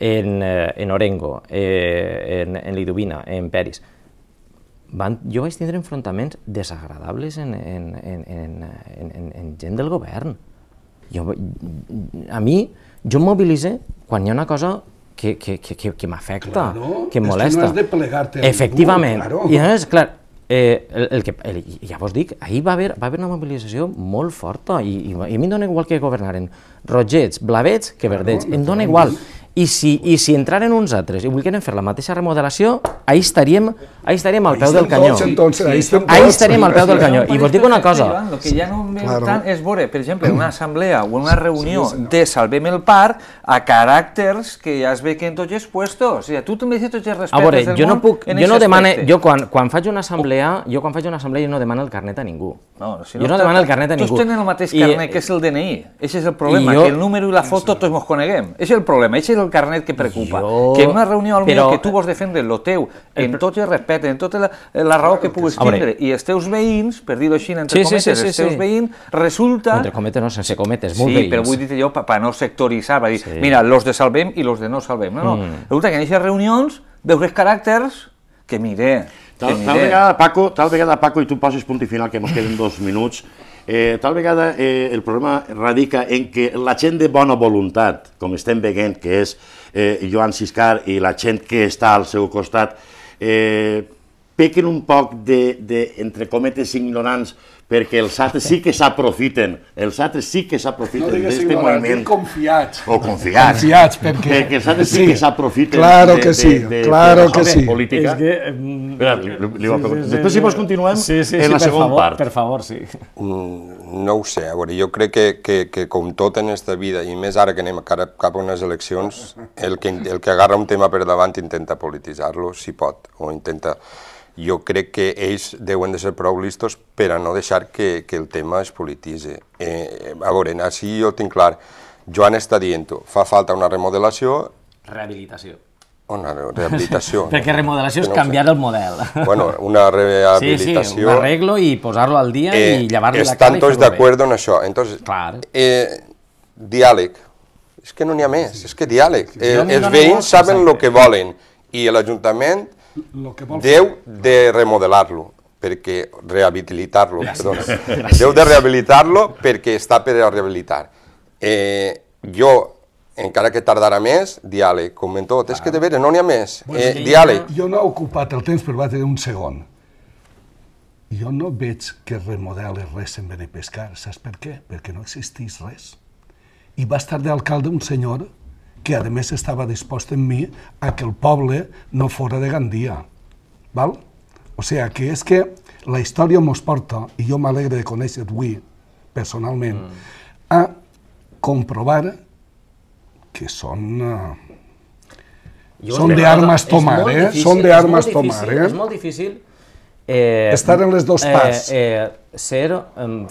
en, eh, en Orengo, eh, en, en Lidovina, en Peris van, jo vaig tindre enfrontaments desagradables en, en, en, en, en, en, en gent del govern. Jo, a mi, jo em mobilitzo quan hi ha una cosa que, que, que, que, que m'afecta, claro, que em molesta. És que no has de plegar-te Efectivament. Bur, claro. I és clar, eh, el, el que, el, ja vos dic, ahir va haver, va haver una mobilització molt forta i, i, i a mi em dona igual que governaren rogets, blavets que claro, verdets, em dóna igual. I si, I si entraren uns altres i volgueren fer la mateixa remodelació, ahir estaríem ahí estarem al peu del canyó. Entonces, ahí, estem ahí al peu del canyó. I vos dic una cosa... Joan, el que ja no ve tant és veure, per exemple, una assemblea o una reunió de Salvem el Parc a caràcters que ja es ve que en tots els puestos. O sigui, tu també tens tots els respectes del jo món no puc, jo no demane, jo quan, quan faig una assemblea, jo quan faig una assemblea jo no demano el carnet a ningú. No, si no, jo no demano el carnet a ningú. Tots tenen el mateix carnet, que és el DNI. Eixe és el problema, que el número i la foto tots ens coneguem. Eixe és el problema, eixe és el carnet que preocupa. que en una reunió al meu que tu vols defendre el teu en tots els respectes tenen tota la, eh, la raó que puguis tindre. I els teus veïns, per dir-ho així, entre sí, cometes, sí, sí, sí, els teus sí. veïns, resulta... Entre cometes no, sense cometes, molt sí, veïns. Sí, però vull dir jo, per no sectoritzar, va dir, sí. mira, los de salvem i los de no salvem. No, no, mm. resulta que en aquestes reunions veus els caràcters que mire... Tal, tal, vegada, Paco, tal vegada, Paco, i tu poses punt i final, que ens queden dos minuts, Eh, tal vegada eh, el problema radica en que la gent de bona voluntat, com estem veient, que és eh, Joan Siscar i la gent que està al seu costat, eh, pequen un poc de, de, entre cometes, ignorants perquè els altres sí que s'aprofiten, els altres sí que s'aprofiten no d'aquest moviment. confiats. O confiats. Confiats, perquè... Perquè els altres sí, sí que s'aprofiten claro que sí, de, de, claro de, que sí. política. És que... Espera, li, li, li sí, sí, Després, si vols, continuem sí, sí, en sí, la segona favor, part. Per favor, sí. Mm, no ho sé, a veure, jo crec que, que, que com tot en esta vida, i més ara que anem cara, cap a unes eleccions, el que, el que agarra un tema per davant intenta polititzar-lo, si pot, o intenta jo crec que ells deuen de ser prou listos per a no deixar que, que el tema es polititzi. Eh, a veure, així jo tinc clar. Joan està dient-ho, fa falta una remodelació... Rehabilitació. Una rehabilitació. <laughs> Perquè remodelació és no canviar el model. <laughs> Bueno, una rehabilitació... Sí, sí, un arreglo i posar-lo al dia eh, i llevar-li la cara i fer-ho bé. Estan tots d'acord en això. Entonces, Clar. Eh, diàleg. És que no n'hi ha més, és que diàleg. Eh, els veïns saben el que volen i l'Ajuntament lo que vol Déu de remodelar-lo perquè rehabilitar-lo, perdona. Déu de rehabilitar-lo perquè està per a rehabilitar. Eh, jo, encara que tardarà més, diàleg, com en tot. Ah. És que de veure, no n'hi ha més. eh, diàleg. Jo no he ocupat el temps, però va tenir un segon. Jo no veig que remodeli res en Benepescar. Saps per què? Perquè no existís res. I va estar d'alcalde un senyor que a més estava dispost en mi a que el poble no fora de Gandia. Val? O sigui, sea, que és que la història mos porta, i jo m'alegre de conèixer avui, personalment, mm. a comprovar que són... Eh, jo són d'armes tomar, eh? Difícil, són d'armes tomar, eh? És molt difícil eh, estar en les dues eh, parts. Eh, eh, ser,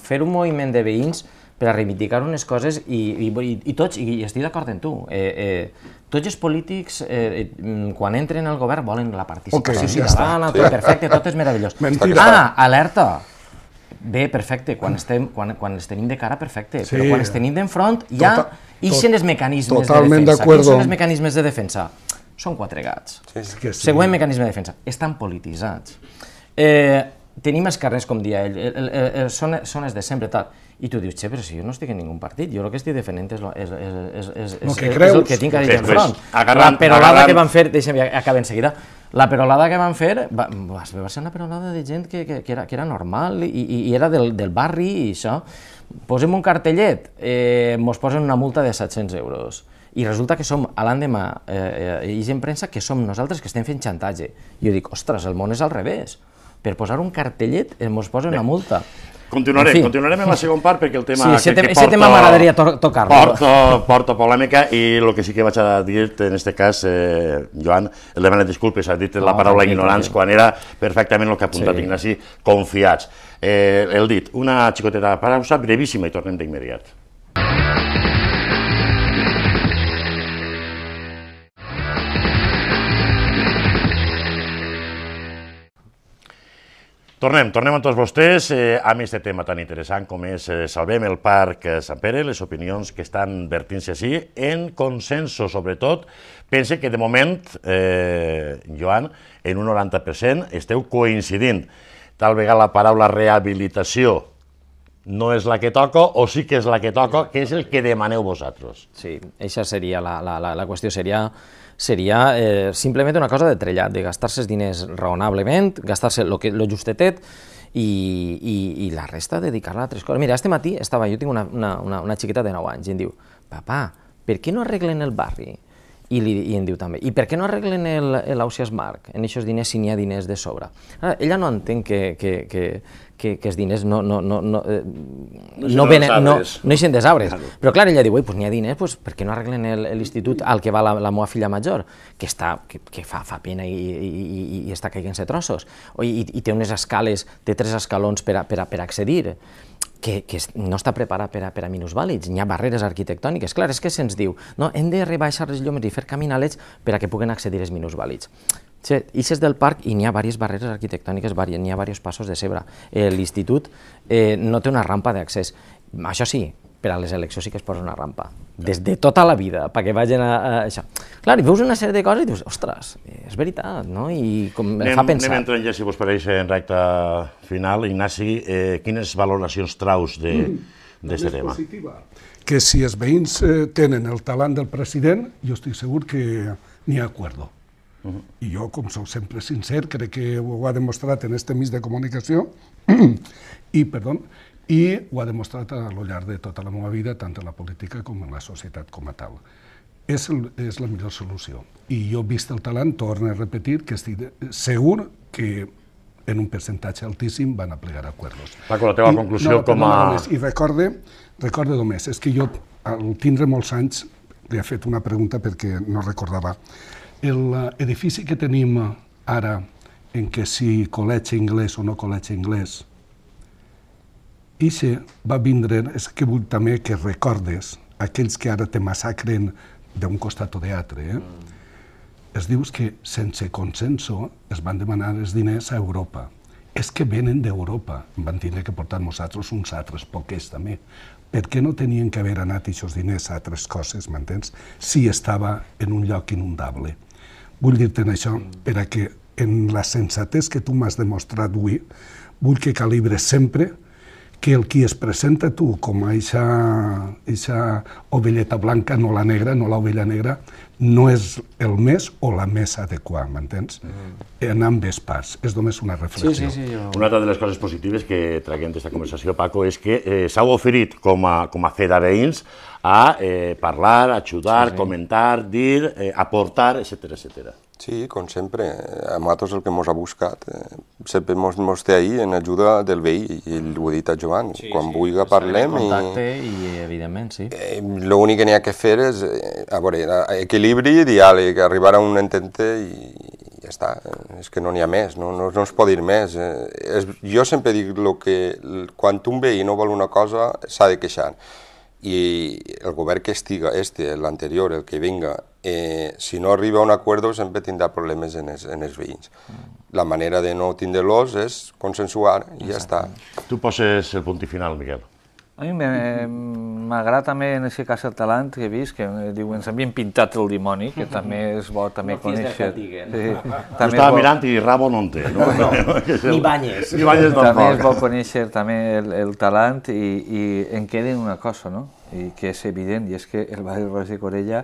fer un moviment de veïns per a reivindicar unes coses i, i, i tots, i, estic d'acord amb tu, eh, eh, tots els polítics, eh, eh mm, quan entren al govern, volen la participació okay, ciutadana, ja tot perfecte, tot és meravellós. <laughs> Mentira. Ah, alerta! Bé, perfecte, quan, estem, quan, quan els tenim de cara, perfecte, sí. però quan els tenim d'enfront ja tota- ixen els mecanismes de defensa. Totalment són els mecanismes de defensa? Són quatre gats. Sí, que sí. Següent mecanisme de defensa. Estan polititzats. Eh, tenim els carrers, com dia ell, eh, eh, són, són els de sempre, tal i tu dius, che, però si jo no estic en ningun partit, jo el que estic defendent és, és, és, és, és, que és el que tinc a dir enfront. Agarran, la perolada que van fer, deixa'm, acabem acaben seguida, la perolada que van fer va, va ser una perolada de gent que, que, que, era, que era normal i, i, i era del, del barri i això. Posem un cartellet, eh, mos posen una multa de 700 euros i resulta que som a l'endemà, eh, eh, i gent premsa que som nosaltres que estem fent xantatge. Jo dic, ostres, el món és al revés. Per posar un cartellet ens eh, posa una multa. Continuarem, en fi. continuarem amb la segon part perquè el tema... Sí, aquest que, tema m'agradaria to tocar-lo. Porta, porta polèmica i el que sí que vaig a dir en aquest cas, eh, Joan, el demana disculpes, ha dit no, la paraula ignorants no, quan era perfectament el que ha apuntat sí. Ignasi, confiats. Eh, el dit, una xicoteta pausa brevíssima i tornem d'immediat. Tornem, tornem amb tots vostès eh, amb aquest tema tan interessant com és eh, Salvem el Parc eh, Sant Pere, les opinions que estan vertint-se així, en consenso, sobretot. Pense que de moment, eh, Joan, en un 90% esteu coincidint. Tal vegada la paraula rehabilitació no és la que toca o sí que és la que toca, que és el que demaneu vosaltres. Sí, això seria la, la, la, la qüestió, seria seria eh, simplement una cosa de trellat, de gastar-se els diners raonablement, gastar-se lo, que, lo justetet i, i, i la resta dedicar-la a altres coses. Mira, este matí estava, jo tinc una, una, una, una xiqueta de 9 anys i em diu, papà, per què no arreglen el barri? I, li, I em diu també, i per què no arreglen l'Ausias Marc, en aquests diners si n'hi ha diners de sobre? Ara, ah, ella no entén que, que, que, que, que els diners no, no, no, no, eh, no, venen, no, no eixen des arbres. Claro. Però clar, ella diu, ui, pues n'hi ha diners, pues, per què no arreglen l'institut al que va la, la meva filla major? Que, està, que, que fa, fa pena i, i, i, i està caigant-se trossos. O, i, I té unes escales, té tres escalons per, a, per, a, per accedir que, que no està preparat per a, per a minusvàlids, n'hi ha barreres arquitectòniques. Clar, és que se'ns diu, no, hem de rebaixar les llomes i fer caminalets per a que puguen accedir els minusvàlids. Sí, és del parc i n'hi ha diverses barreres arquitectòniques, n'hi ha diversos passos de zebra. Eh, L'institut eh, no té una rampa d'accés. Això sí, per a les eleccions sí que es posa una rampa, des de tota la vida, perquè vagin a, a això. Clar, i veus una sèrie de coses i dius, ostres, és veritat, no? I com anem, fa pensar. Anem entrant ja, si vos pareix, en recta final. Ignasi, eh, quines valoracions traus d'aquest mm, de tema? Positiva. Que si els veïns eh, tenen el talent del president, jo estic segur que n'hi ha acuerdo. Uh mhm. -huh. I jo, com sóc sempre sincer, crec que ho ha demostrat en este mig de comunicació, <clears throat> i, perdó, i ho ha demostrat a lo llarg de tota la meva vida, tant en la política com en la societat com a tal. És, el, és la millor solució. I jo, vist el talent, torno a repetir que estic segur que en un percentatge altíssim van a plegar acords. Paco, la teva I, conclusió no, com a... Només, I recorde, recorde només, és que jo, al tindre molts anys, li ha fet una pregunta perquè no recordava. L'edifici eh, que tenim ara, en què si col·legi anglès o no col·legi anglès, Ixe va vindre vull també que recordes aquells que ara te massacren d'un costat o de Eh? Mm. Es dius que sense consenso es van demanar els diners a Europa. És que venen d'Europa, van tindre que portar nosaltres uns altres poquets també. Per què no tenien que haver anat aquests diners a altres coses, m'entens? Si estava en un lloc inundable. Vull dir-te això mm. per a que en la sensatez que tu m'has demostrat avui, vull que calibres sempre que el qui es presenta a tu com a eixa, eixa ovelleta blanca, no la negra, no l'ovella negra, no és el més o la més adequada, m'entens? Mm. En ambes parts, és només una reflexió. Sí, sí, sí, jo... Una altra de les coses positives que traguem d'aquesta conversació, Paco, és que eh, s'ha oferit com a, com a fer de veïns a eh, parlar, ajudar, sí, sí. comentar, dir, eh, aportar, etc etc. Sí, com sempre, eh, a Matos el que ens ha buscat, eh, sempre ens té ahir en ajuda del veí, i ho he dit a Joan, sí, quan sí, vulgui parlem... Contacte i, i, evidentment, sí. Eh, L'únic que n'hi ha que fer és, eh, a veure, equilibri i diàleg, arribar a un entente i, i ja està, és que no n'hi ha més, no, no, no es pot dir més. Eh, és, jo sempre dic lo que quan un veí no vol una cosa s'ha de queixar i el govern que estiga, este, l'anterior, el que vinga, eh, si no arriba a un acord sempre tindrà problemes en els, en els veïns. Mm. La manera de no tindre-los és consensuar i ja està. Tu poses el punt final, Miquel. A mi m'agrada també en aquest cas el talent que he vist, que que ens havien pintat el dimoni, que també és bo també no conèixer. Sí, també estava bo... mirant i Rabo no en té. No? no, no. <laughs> ni Banyes. Ni Banyes no També és bo conèixer també el, el talent i, i en queden una cosa, no? I que és evident, i és que el barri Roger Corella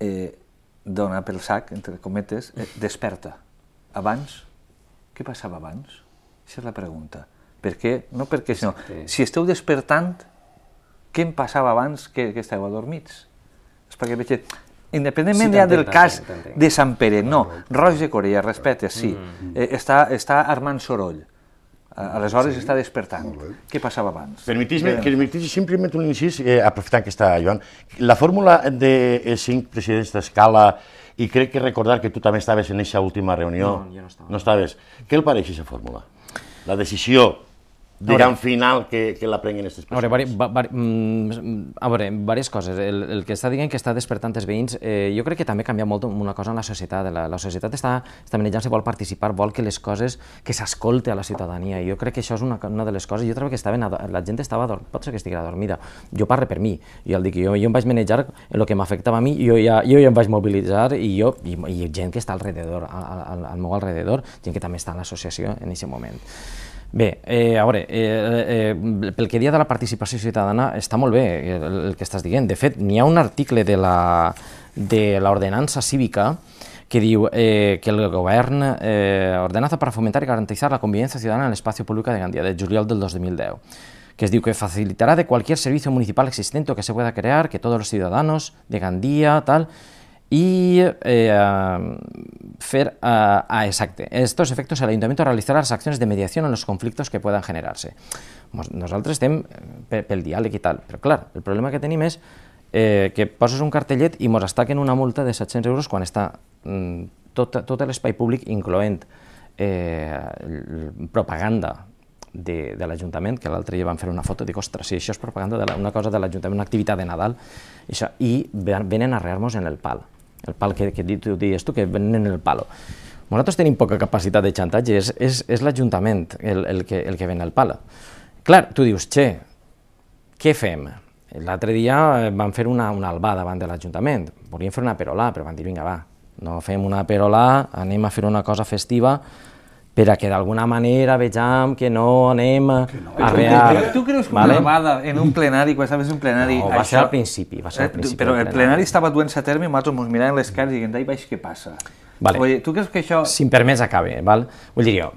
eh, dona pel sac, entre cometes, eh, desperta. Abans, què passava abans? Això és la pregunta. Per què? No perquè, sinó, si esteu despertant, què em passava abans que, que estàveu adormits? És perquè veig Independentment sí, ja del cas de Sant Pere, no, Roig de Corella, respecte, sí, mm -hmm. eh, està, està armant soroll, Eh, aleshores sí. està despertant. Què passava abans? permetis me que permitís simplement un incís, eh, aprofitant que està Joan. La fórmula de eh, cinc presidents d'escala, i crec que recordar que tu també estaves en aquesta última reunió. No, jo no estava. No estaves. Què el pareix aquesta fórmula? La decisió diguem, final que, que l'aprenguin aquestes persones? Mm, a veure, va, va, a veure, diverses coses. El, el que està dient que està despertant els veïns, eh, jo crec que també canvia molt una cosa en la societat. La, la societat està, està manejant-se, vol participar, vol que les coses, que s'escolte a la ciutadania. jo crec que això és una, una de les coses, jo trobo que estaven, la gent estava, pot ser que estigui dormida, jo parlo per mi, i el dic, jo, jo em vaig manejar el que m'afectava a mi, jo ja, jo ja em vaig mobilitzar i jo, i, i gent que està al, al, al, al meu alrededor, gent que també està en l'associació en aquest moment. Bé, eh, a veure, eh, eh, pel que dia de la participació ciutadana està molt bé el, el que estàs dient. De fet, n'hi ha un article de la de l'ordenança cívica que diu eh, que el govern eh, ordenanza para fomentar i garantizar la convivència ciutadana en l'espai públic de Gandia, de juliol del 2010 que es diu que facilitarà de qualsevol servei municipal existent o que se pueda crear, que tots els ciutadans de Gandia, tal, y eh, Fer, uh, ah, exacte. Estos efectos el Ayuntamiento realizará las acciones de mediación en los conflictos que puedan generarse. Nosaltres estem pel diàleg i tal, però clar, el problema que tenim és eh, que poses un cartellet i mos estaquen una multa de 700 euros quan està mm, tot, tot l'espai públic, incloent eh, propaganda de, de l'Ajuntament, que l'altre dia van fer una foto, dic, ostres, si això és propaganda d'una cosa de l'Ajuntament, una activitat de Nadal, això, i venen a rear-nos en el pal el pal que, que tu dius tu, que venen el palo. Nosaltres tenim poca capacitat de xantatge, és, és, és l'Ajuntament el, el, que, el que ven el pal. Clar, tu dius, che, què fem? L'altre dia eh, van fer una, una albada davant de l'Ajuntament, volien fer una perolà, però van dir, vinga, va, no fem una perolà, anem a fer una cosa festiva per a que d'alguna manera vejam que no anem que no. a rear. Tu, creus que vale? una vale? en un plenari, quan estaves un plenari... No, va això... ser al principi, va ser al eh, principi. Eh, però el plenari, estava duent-se a terme i nosaltres ens miràvem les cares i dient, ai, baix, què passa? Vale. Oye, tu creus que això... Si em permets, acabe, val? Vull dir jo,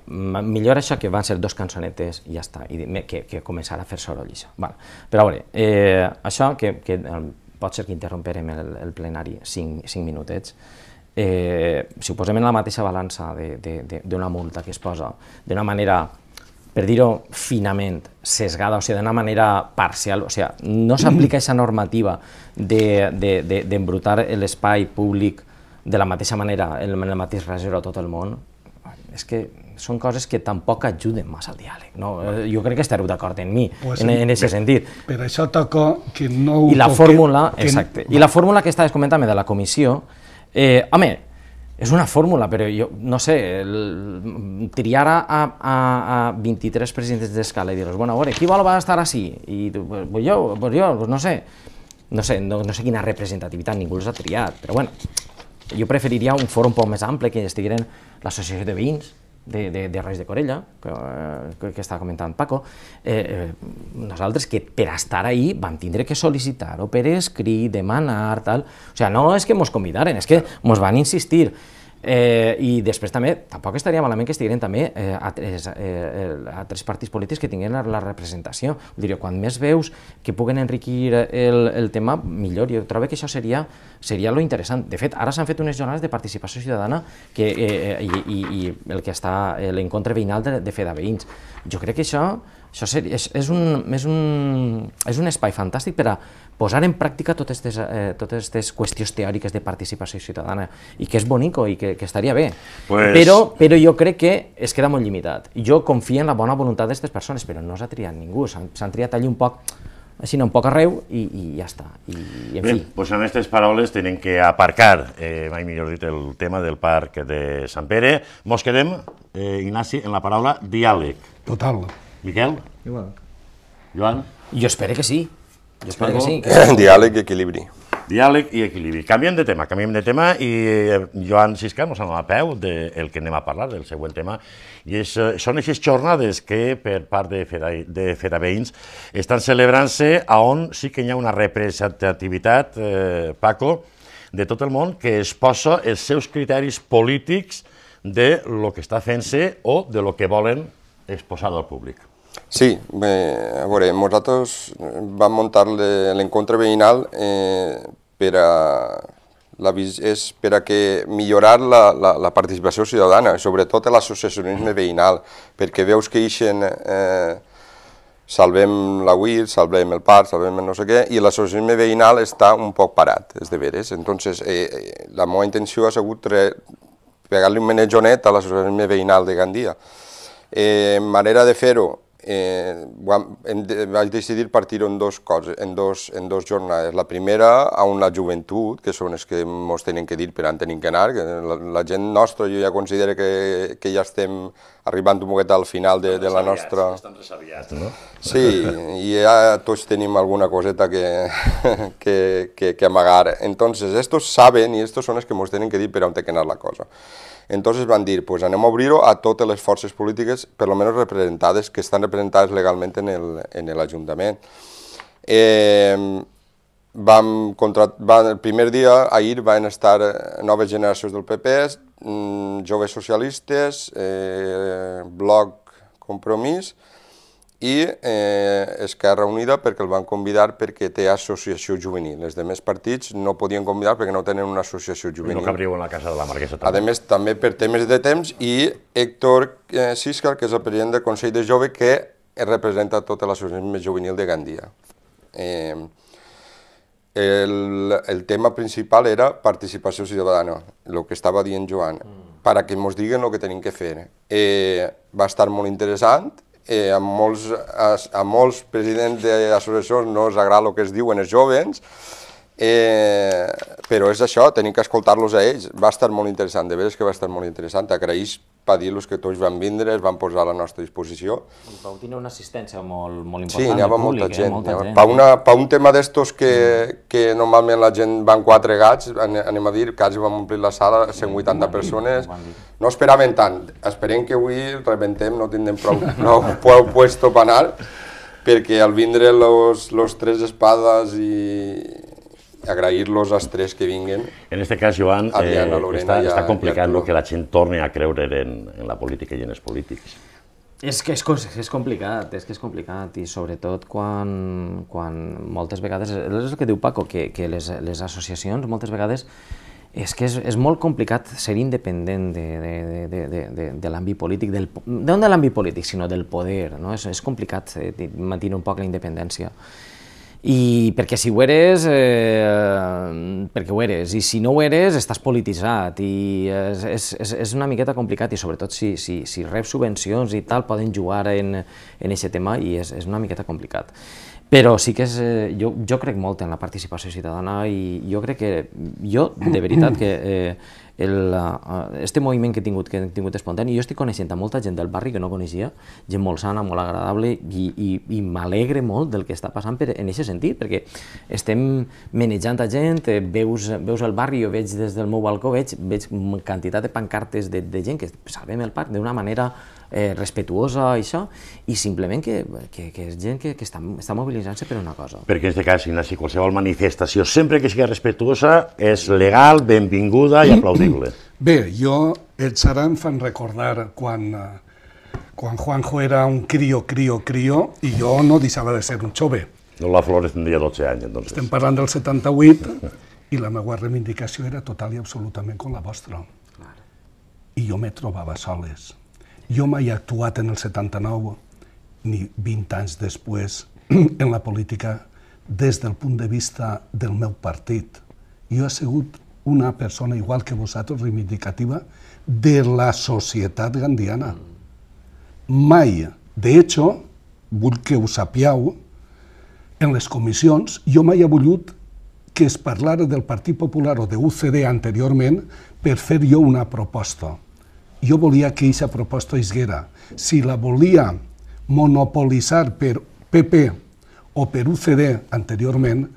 millor això que van ser dos cançonetes i ja està, i que, que començarà a fer soroll, això. Val. Però a veure, eh, això que, que pot ser que interromperem el, el plenari cinc, cinc minutets, eh, si ho posem en la mateixa balança d'una multa que es posa d'una manera per dir-ho finament, sesgada, o sigui, d'una manera parcial, o sigui, no s'aplica aquesta normativa d'embrutar de, de, de, l'espai públic de la mateixa manera, en el mateix regidor a tot el món, és que són coses que tampoc ajuden massa al diàleg. No? Eh, jo crec que estareu d'acord en mi, pues en, en aquest sentit. Per això toco que no ho I la toque, fórmula, exacte, i la fórmula que estaves comentant de la comissió, Eh, home, és una fórmula, però jo no sé, el, triar a, a, a 23 presidents d'escala i dir-los, bueno, a veure, qui vol va estar així? I tu, pues, jo, pues jo, pues no sé, no sé, no, no sé quina representativitat, ningú els ha triat, però bueno, jo preferiria un fòrum un poc més ample que estigueren l'associació de veïns, de, de, de Reis de Corella, que, eh, que, que estava comentant Paco, eh, eh, nosaltres que per estar ahí vam tindre que sol·licitar-ho per escrit, demanar, tal... O sigui, no és que mos convidaren, és que mos van insistir. Eh, I després també, tampoc estaria malament que estigueren també eh, a, tres, eh, eh, a tres partits polítics que tinguin la, la representació. Vull dir, quan més veus que puguen enriquir el, el tema, millor. Jo trobo que això seria, seria lo interessant. De fet, ara s'han fet unes jornades de participació ciutadana que, eh, eh i, i, i el que està eh, l'encontre veïnal de, de fer de veïns. Jo crec que això això seria, és, és, un, és, un, és un espai fantàstic per a posar en pràctica totes aquestes eh, totes estes qüestions teòriques de participació ciutadana i que és bonic i que, que estaria bé. Pues... Però, però jo crec que es queda molt limitat. Jo confio en la bona voluntat d'aquestes persones, però no s'ha triat ningú, s'han triat allí un poc sinó un poc arreu i, i ja està. I, i en Bé, fi. Pues amb aquestes paraules tenen que aparcar, eh, mai millor dit, el tema del parc de Sant Pere. Mos quedem, eh, Ignasi, en la paraula diàleg. Total. Miquel? Igual. Joan? Jo espero que sí. Jo espero que sí. Que... <coughs> Diàleg i equilibri. Diàleg i equilibri. Canviem de tema, canviem de tema i eh, Joan Sisca ens anem a peu del de que anem a parlar, del següent tema, i és, eh, són aquestes jornades que per part de, Fera, de Feraveïns estan celebrant-se a on sí que hi ha una representativitat, eh, Paco, de tot el món que es posa els seus criteris polítics de lo que està fent-se o de lo que volen exposar al públic. Sí, bé, a veure, nosaltres vam muntar l'encontre veïnal eh, per a la, és per a que millorar la, la, la participació ciutadana, sobretot l'associacionisme veïnal, perquè veus que ixen eh, salvem la UIR, salvem el parc, salvem el no sé què, i l'associacionisme veïnal està un poc parat, és de veres. Entonces, eh, eh la meva intenció ha sigut pegar-li un menejonet a l'associacionisme veïnal de Gandia. Eh, manera de fer-ho, eh, hem vaig decidir partir en, dos coses, en, dos, en dos jornades. La primera, a una joventut, que són els que ens tenen que dir per on tenim que anar, que la, la gent nostra jo ja considero que, que ja estem arribant un poquet al final de, de la nostra... Estan resaviats, no? Sí, i ja tots tenim alguna coseta que, <laughs> que, que, que amagar. Entonces, estos saben i estos són els que ens tenen que dir per on té d'anar la cosa. Entonces van dir, pues anem a obrir-ho a totes les forces polítiques, per almenys representades, que estan representades legalment en l'Ajuntament. van, el primer dia, ahir, van estar eh, noves generacions del PP, mm, joves socialistes, eh, bloc compromís, i eh, Esquerra Unida perquè el van convidar perquè té associació juvenil. Els altres partits no podien convidar perquè no tenen una associació juvenil. I no cabríeu en la casa de la Marquesa també. A més, també per temes de temps, i Héctor eh, Siscar, que és el president del Consell de Jove, que representa tota l'associació juvenil de Gandia. Eh, el, el tema principal era participació ciutadana, el que estava dient Joan, mm. para que ens diguen el que tenim que fer. Eh, va estar molt interessant, eh, a, molts, a, a molts presidents d'associacions no els agrada el que es diuen els jovens, Eh, però és això, tenim que escoltar-los a ells. Va estar molt interessant, de veres que va estar molt interessant. Agraïs per dir-los que tots van vindre, es van posar a la nostra disposició. I Pau tenia una assistència molt, molt important. Sí, n'hi havia molta gent. Eh? Per, una, un tema d'estos que, que normalment la gent van quatre gats, anem a dir, quasi vam omplir la sala, 180 persones, no esperaven tant. Esperem que avui rebentem, no tindrem prou, no prou puesto per anar, perquè al vindre los, los tres espades i, agrair-los als tres que vinguen. En aquest cas, Joan, eh, està, ja, està complicat ja que la gent torni a creure en, en la política i en els polítics. És que és, és complicat, és que és complicat, i sobretot quan, quan moltes vegades, és el que diu Paco, que, que les, les associacions moltes vegades és que és, és molt complicat ser independent de, de, de, de, de, de l'àmbit polític, del, no de l'àmbit polític, sinó del poder, no? és, és complicat eh, mantenir un poc la independència i perquè si ho eres, eh, perquè ho eres, i si no ho eres estàs polititzat, i és, és, és una miqueta complicat, i sobretot si, si, si reps subvencions i tal, poden jugar en aquest tema, i és, és una miqueta complicat. Però sí que és, eh, jo, jo crec molt en la participació ciutadana i jo crec que, jo de veritat que eh, el, eh, este moviment que he tingut, que he tingut espontani, jo estic coneixent a molta gent del barri que no coneixia, gent molt sana, molt agradable, i, i, i m'alegre molt del que està passant per, en aquest sentit, perquè estem manejant a gent, eh, veus, veus el barri, jo veig des del meu balcó, veig, veig quantitat de pancartes de, de gent que salvem el parc d'una manera eh, respetuosa, això, i simplement que, que, que és gent que, que està, està mobilitzant-se per una cosa. Perquè en aquest cas, Ignasi, qualsevol manifestació, sempre que sigui respetuosa, és legal, benvinguda i aplaudida segle? Bé, jo, el em fan recordar quan, eh, quan Juanjo era un crío, crío, crío, i jo no deixava de ser un jove. No, la Flores tindria 12 anys, entonces. Estem parlant del 78 i la meva reivindicació era total i absolutament com la vostra. I jo me trobava soles. Jo mai he actuat en el 79, ni 20 anys després, <clears throat> en la política des del punt de vista del meu partit. Jo he sigut una persona igual que vosaltres, reivindicativa de la societat gandiana. Mai. De hecho, vull que ho sapiau, en les comissions jo mai he volgut que es parlara del Partit Popular o de UCD anteriorment per fer jo una proposta. Jo volia que aquesta proposta isguera. Si la volia monopolitzar per PP o per UCD anteriorment,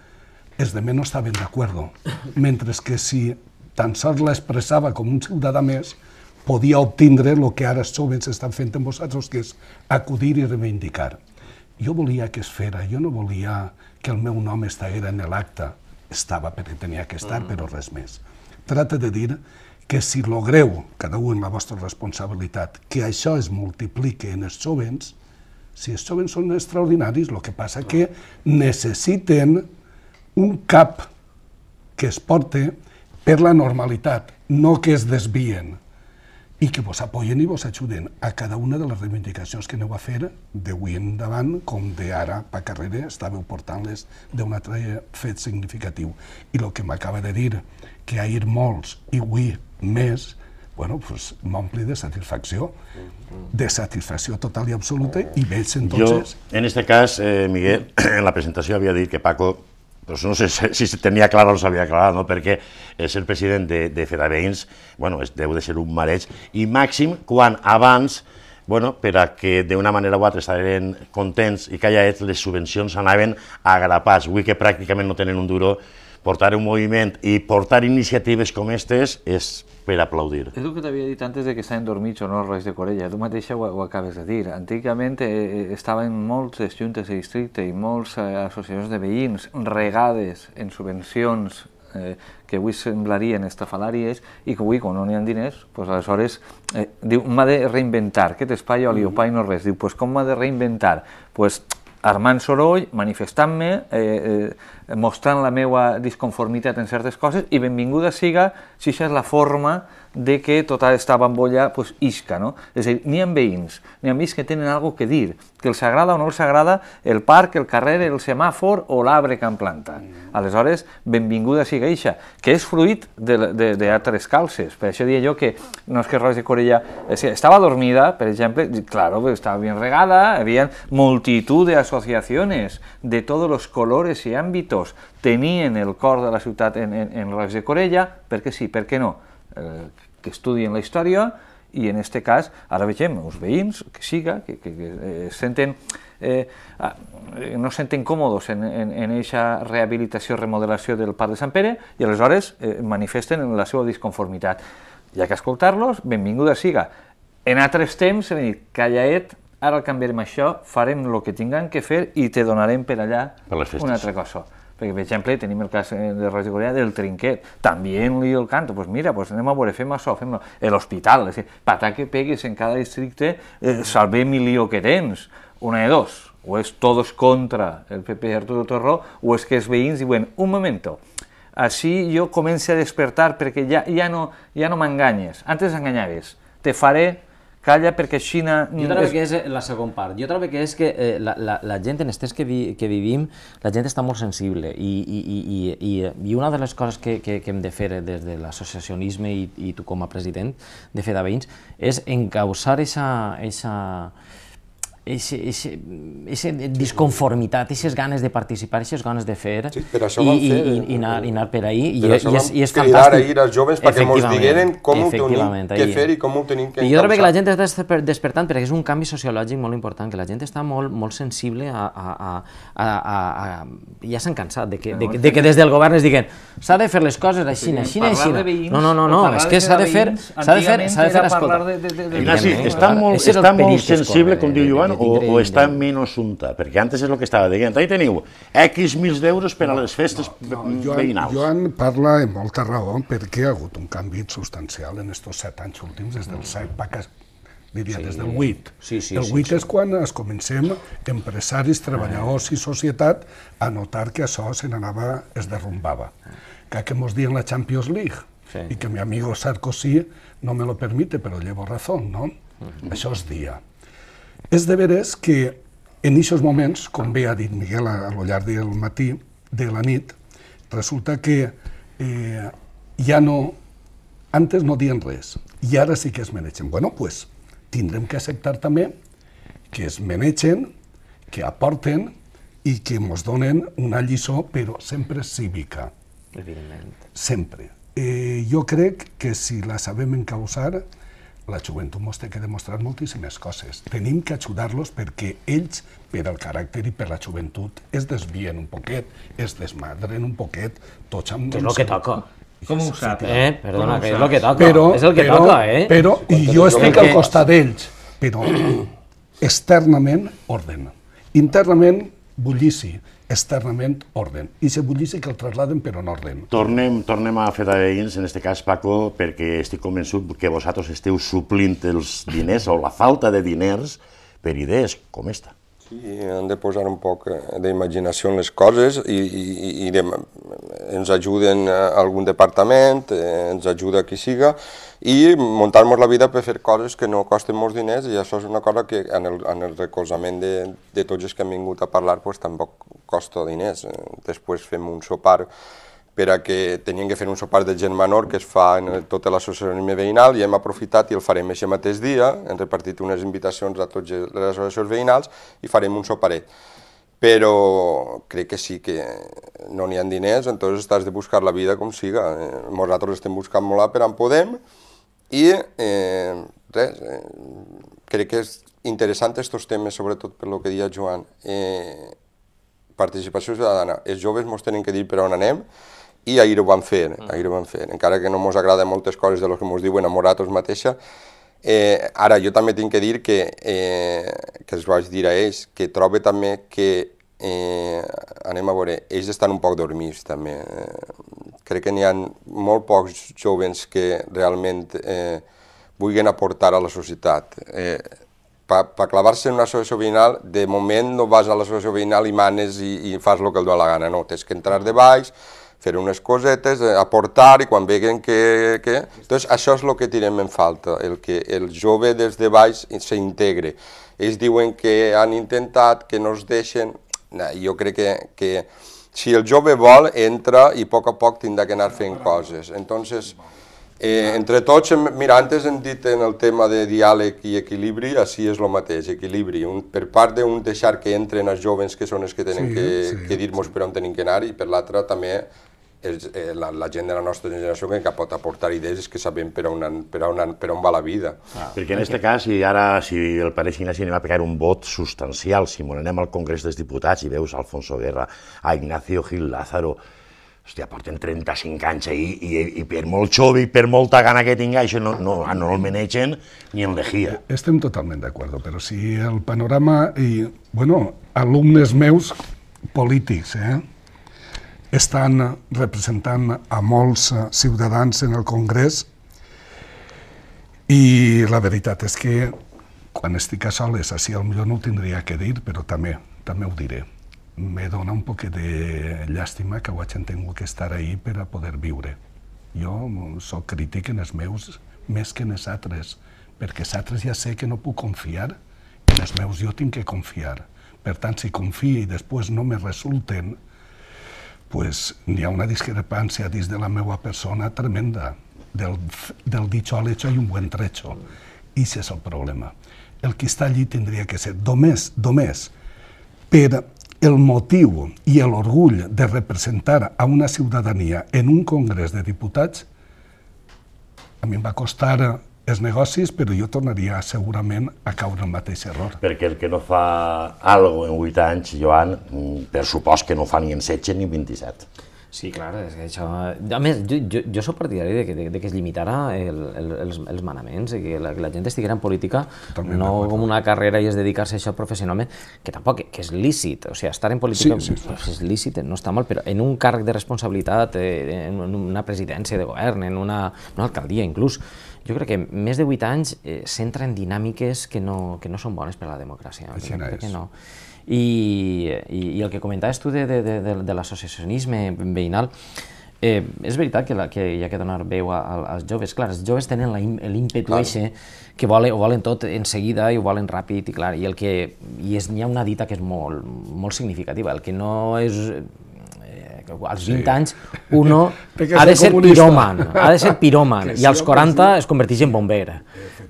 els de menys estaven d'acord, mentre que si tan sols l'expressava com un ciutadà més, podia obtindre el que ara els joves estan fent amb vosaltres, que és acudir i reivindicar. Jo volia que es fera, jo no volia que el meu nom estiguera en l'acte. Estava perquè tenia que estar, mm. però res més. Trata de dir que si logreu, cada un en la vostra responsabilitat, que això es multiplique en els jovens, si els jovens són extraordinaris, el que passa que necessiten un cap que es porte per la normalitat, no que es desvien, i que vos apoyen i vos ajuden a cada una de les reivindicacions que aneu a fer d'avui endavant, com de ara pa carrera, estàveu portant-les d'un altre fet significatiu. I el que m'acaba de dir, que ahir molts i avui més, bueno, pues, m'ompli de satisfacció, de satisfacció total i absoluta, i veig entonces... Jo, en este cas, eh, Miguel, <clears throat> en la presentació havia dit que Paco doncs no sé <laughs> si se tenia clar o no s'havia clara, no? perquè ser president de, de Fedaveins bueno, es deu de ser un mareig, i màxim quan abans bueno, per a que d'una manera o altra estaren contents i callats, les subvencions anaven a grapats, avui que pràcticament no tenen un duro portar un moviment i portar iniciatives com aquestes és per aplaudir. És el que t'havia dit antes de que estaven dormits o no els Reis de Corella, tu mateixa ho, ho acabes de dir. Antigament eh, eh estaven moltes juntes de districte i molts eh, associacions de veïns regades en subvencions eh, que avui semblarien estafalàries i que avui, quan no n'hi ha diners, pues, aleshores eh, diu, m'ha de reinventar, aquest espai oli o pai no res, diu, pues, com m'ha de reinventar? Pues, armant soroll, manifestant-me, eh, eh, mostrant la meva disconformitat en certes coses i benvinguda siga si això és la forma de que tota aquesta bambolla pues, isca, no? És a dir, n'hi ha veïns, n'hi ha veïns que tenen alguna que dir, que els agrada o no els agrada el parc, el carrer, el semàfor o l'arbre que han plantat. Mm. Aleshores, benvinguda siga eixa, que és fruit d'altres calces. Per això diria jo que no és que Roig de Corella... És eh, estava dormida, per exemple, claro, estava ben regada, havia multitud d'associacions de tots els colors i àmbits tenien el cor de la ciutat en, en, en Roig de Corella, perquè sí, perquè no. Eh, que estudien la història i en aquest cas ara vegem els veïns, que siga, que, que, que eh, senten, eh, no senten còmodes en, en, en eixa rehabilitació, remodelació del Parc de Sant Pere i aleshores eh, manifesten la seva disconformitat. Ja que escoltar-los, benvinguda siga. En altres temps se dit, callaet, ara canviarem això, farem el que tinguem que fer i te donarem per allà per una altra cosa. Porque, por ejemplo, tenim el caso eh, de Ràdio del trinquet, también li el canto, pues mira, pues tenemos a veure, fem això, fem l'hospital, és decir, para que pegues en cada distrito, eh, salve mi lío que tens, una de dos, o es todos contra el PP Arturo Torró, o es que es veïns bueno, un momento, Así yo comencé a despertar porque ya ya no, ya no engañes antes engañares. te faré calla perquè Xina... Jo trobo és... que és eh, la segona part. Jo trobo que és que eh, la, la, la gent, en els temps que, vi, que vivim, la gent està molt sensible i, i, i, i, i una de les coses que, que, que hem de fer des de l'associacionisme i, i tu com a president de veïns és encausar aquesta aquesta disconformitat, aquestes ganes de participar, aquestes ganes de fer sí, per això i, i, fer, i, i, eh, anar, i anar per ahir. I, per i, és, i és fantàstic. ahir als joves perquè ens digueren com ho tenim que fer i com ho tenim que I jo crec que la gent està despertant perquè és un canvi sociològic molt important, que la gent està molt, molt sensible a... a, a, a, a, a ja s'han cansat de que, de, de, que des del govern es diguen s'ha de fer les coses així, així, així. No, no, no, no, és que s'ha de fer... S'ha de fer... S'ha de fer... escolta. Està molt sensible, com diu Joan, Bueno, o, o està en menys unta, perquè antes és el que estava dient. Ahí teniu X mil d'euros per a les festes no, no, Joan, veïnals. Joan parla amb molta raó perquè ha hagut un canvi substancial en aquests set anys últims, des del 7 que diria, sí. des del 8. Sí, sí, el 8 sí, sí. és quan es comencem, empresaris, treballadors i societat, a notar que això se n'anava, es derrumbava. Que que mos diuen la Champions League, sí. i que mi amigo Sarkozy no me lo permite, però llevo razón, no? Mm -hmm. Això és dia. És de veres que en aquests moments, com bé ha dit Miguel a lo llarg del matí, de la nit, resulta que eh, ja no... Antes no dien res, i ara sí que es menegen. Bueno, pues, tindrem que acceptar també que es menegen, que aporten i que ens donen una lliçó, però sempre cívica. Evidentment. Sempre. Eh, jo crec que si la sabem encausar, la joventut ens té que demostrar moltíssimes coses. Tenim que ajudar-los perquè ells, per el caràcter i per la joventut, es desvien un poquet, es desmadren un poquet, tots amb... és el que toca. Com ho sap? Eh? Perdona, que és el que toca. Però, és el que però, toca, eh? Però, i jo estic al costat d'ells, però <clears throat> externament ordena. Internament, bullici externament orden. I se vull que el trasladen però en orden. Tornem, tornem a fer de veïns, en aquest cas, Paco, perquè estic convençut que vosaltres esteu suplint els diners o la falta de diners per idees com esta. Sí, hem de posar un poc eh, d'imaginació en les coses i, i, i de, ens ajuden a algun departament, eh, ens ajuda qui siga, i muntar-nos la vida per fer coses que no costen molts diners i això és una cosa que en el, en el recolzament de, de tots els que han vingut a parlar pues, tampoc costa diners. Eh, després fem un sopar per a que tenien que fer un sopar de gent menor que es fa en tota l'associació veïnal i hem aprofitat i el farem aquest mateix dia, hem repartit unes invitacions a totes les associacions veïnals i farem un soparet. Però crec que sí que no n'hi ha diners, entonces estàs de buscar la vida com siga. Eh, nosaltres estem buscant molt per on podem i eh, res, eh, crec que és interessant aquests temes, sobretot pel que deia Joan. Eh, participació ciutadana. Els joves ens tenen que dir per on anem, i ahir ho vam fer, mm. ahir ho vam fer. Encara que no ens agraden moltes coses de les que ens diuen a nosaltres mateixa, eh, ara jo també tinc que dir que, eh, que els vaig dir a ells, que trobe també que eh, anem a veure, ells estan un poc dormits també. Eh, crec que n'hi ha molt pocs jovens que realment eh, vulguin aportar a la societat. Eh, per pa, pa clavar-se en una associació veïnal, de moment no vas a l'associació veïnal i manes i, i fas el que et dona la gana, no, tens que entrar de baix, fer unes cosetes, eh, aportar, i quan veguen que... que... Doncs això és el que tirem en falta, el que el jove des de baix s'integre. Ells diuen que han intentat, que no es deixen... No, jo crec que, que si el jove vol, entra i a poc a poc tindrà que anar fent coses. Entonces, eh, entre tots, mira, antes hem dit en el tema de diàleg i equilibri, així és el mateix, equilibri. Un, per part d'un deixar que entren els joves que són els que tenen sí, que, sí, que dir-nos sí. per on tenen que anar i per l'altra també és, eh, la, la gent de la nostra generació que, pot aportar idees que sabem per on, per on, per on va la vida. Ah, perquè en aquest cas, i ara si el pare Ignasi anem a pegar un vot substancial, si anem al Congrés dels Diputats i veus Alfonso Guerra, a Ignacio Gil Lázaro, hòstia, porten 35 anys ahí, i, i per molt xovi, per molta gana que tinga, això no, no, no el menegen ni en legia. E, estem totalment d'acord, però si el panorama... I, bueno, alumnes meus polítics, eh? estan representant a molts eh, ciutadans en el Congrés i la veritat és que quan estic a soles, així potser no ho tindria que dir, però també, també ho diré. Me dona un poquet de llàstima que ho hagin tingut que estar ahir per a poder viure. Jo sóc crític en els meus més que en els altres, perquè els altres ja sé que no puc confiar, en els meus jo tinc que confiar. Per tant, si confio i després no me resulten, pues, hi ha una discrepància dins de la meva persona tremenda. Del, del dicho al hecho un buen trecho. I és el problema. El que està allí tindria que ser només, només, per el motiu i l'orgull de representar a una ciutadania en un congrés de diputats, a mi em va costar els negocis, però jo tornaria segurament a caure el mateix error. Perquè el que no fa algo en 8 anys, Joan, per supost que no fa ni en 16 ni en 27. Sí, clar, és que això... A més, jo, jo, jo soc partidari de que, de, de que es limitara el, el, els, els manaments, que la, que la gent estiguera en política També no com una carrera i es dedicar-se a això professionalment, que tampoc, que és lícit, o sigui, estar en política sí, sí, és, és lícit, no està mal, però en un càrrec de responsabilitat, eh, en una presidència de govern, en una, una alcaldia inclús, jo crec que més de 8 anys eh, s'entra en dinàmiques que no, que no són bones per a la democràcia. Així no crec que no. I, i, I el que comentaves tu de, de, de, de, de l'associacionisme veïnal, Eh, és veritat que, la, que hi ha que donar veu a, a, als joves. Clar, els joves tenen l'ímpetu claro. que volen, ho volen tot en seguida i ho volen ràpid i clar, i el que i és, hi ha una dita que és molt, molt significativa, el que no és als 20 sí. anys <laughs> uno ha de ser comunista. piròman, ha de ser <laughs> piròman, i als 40 es converteix en bomber.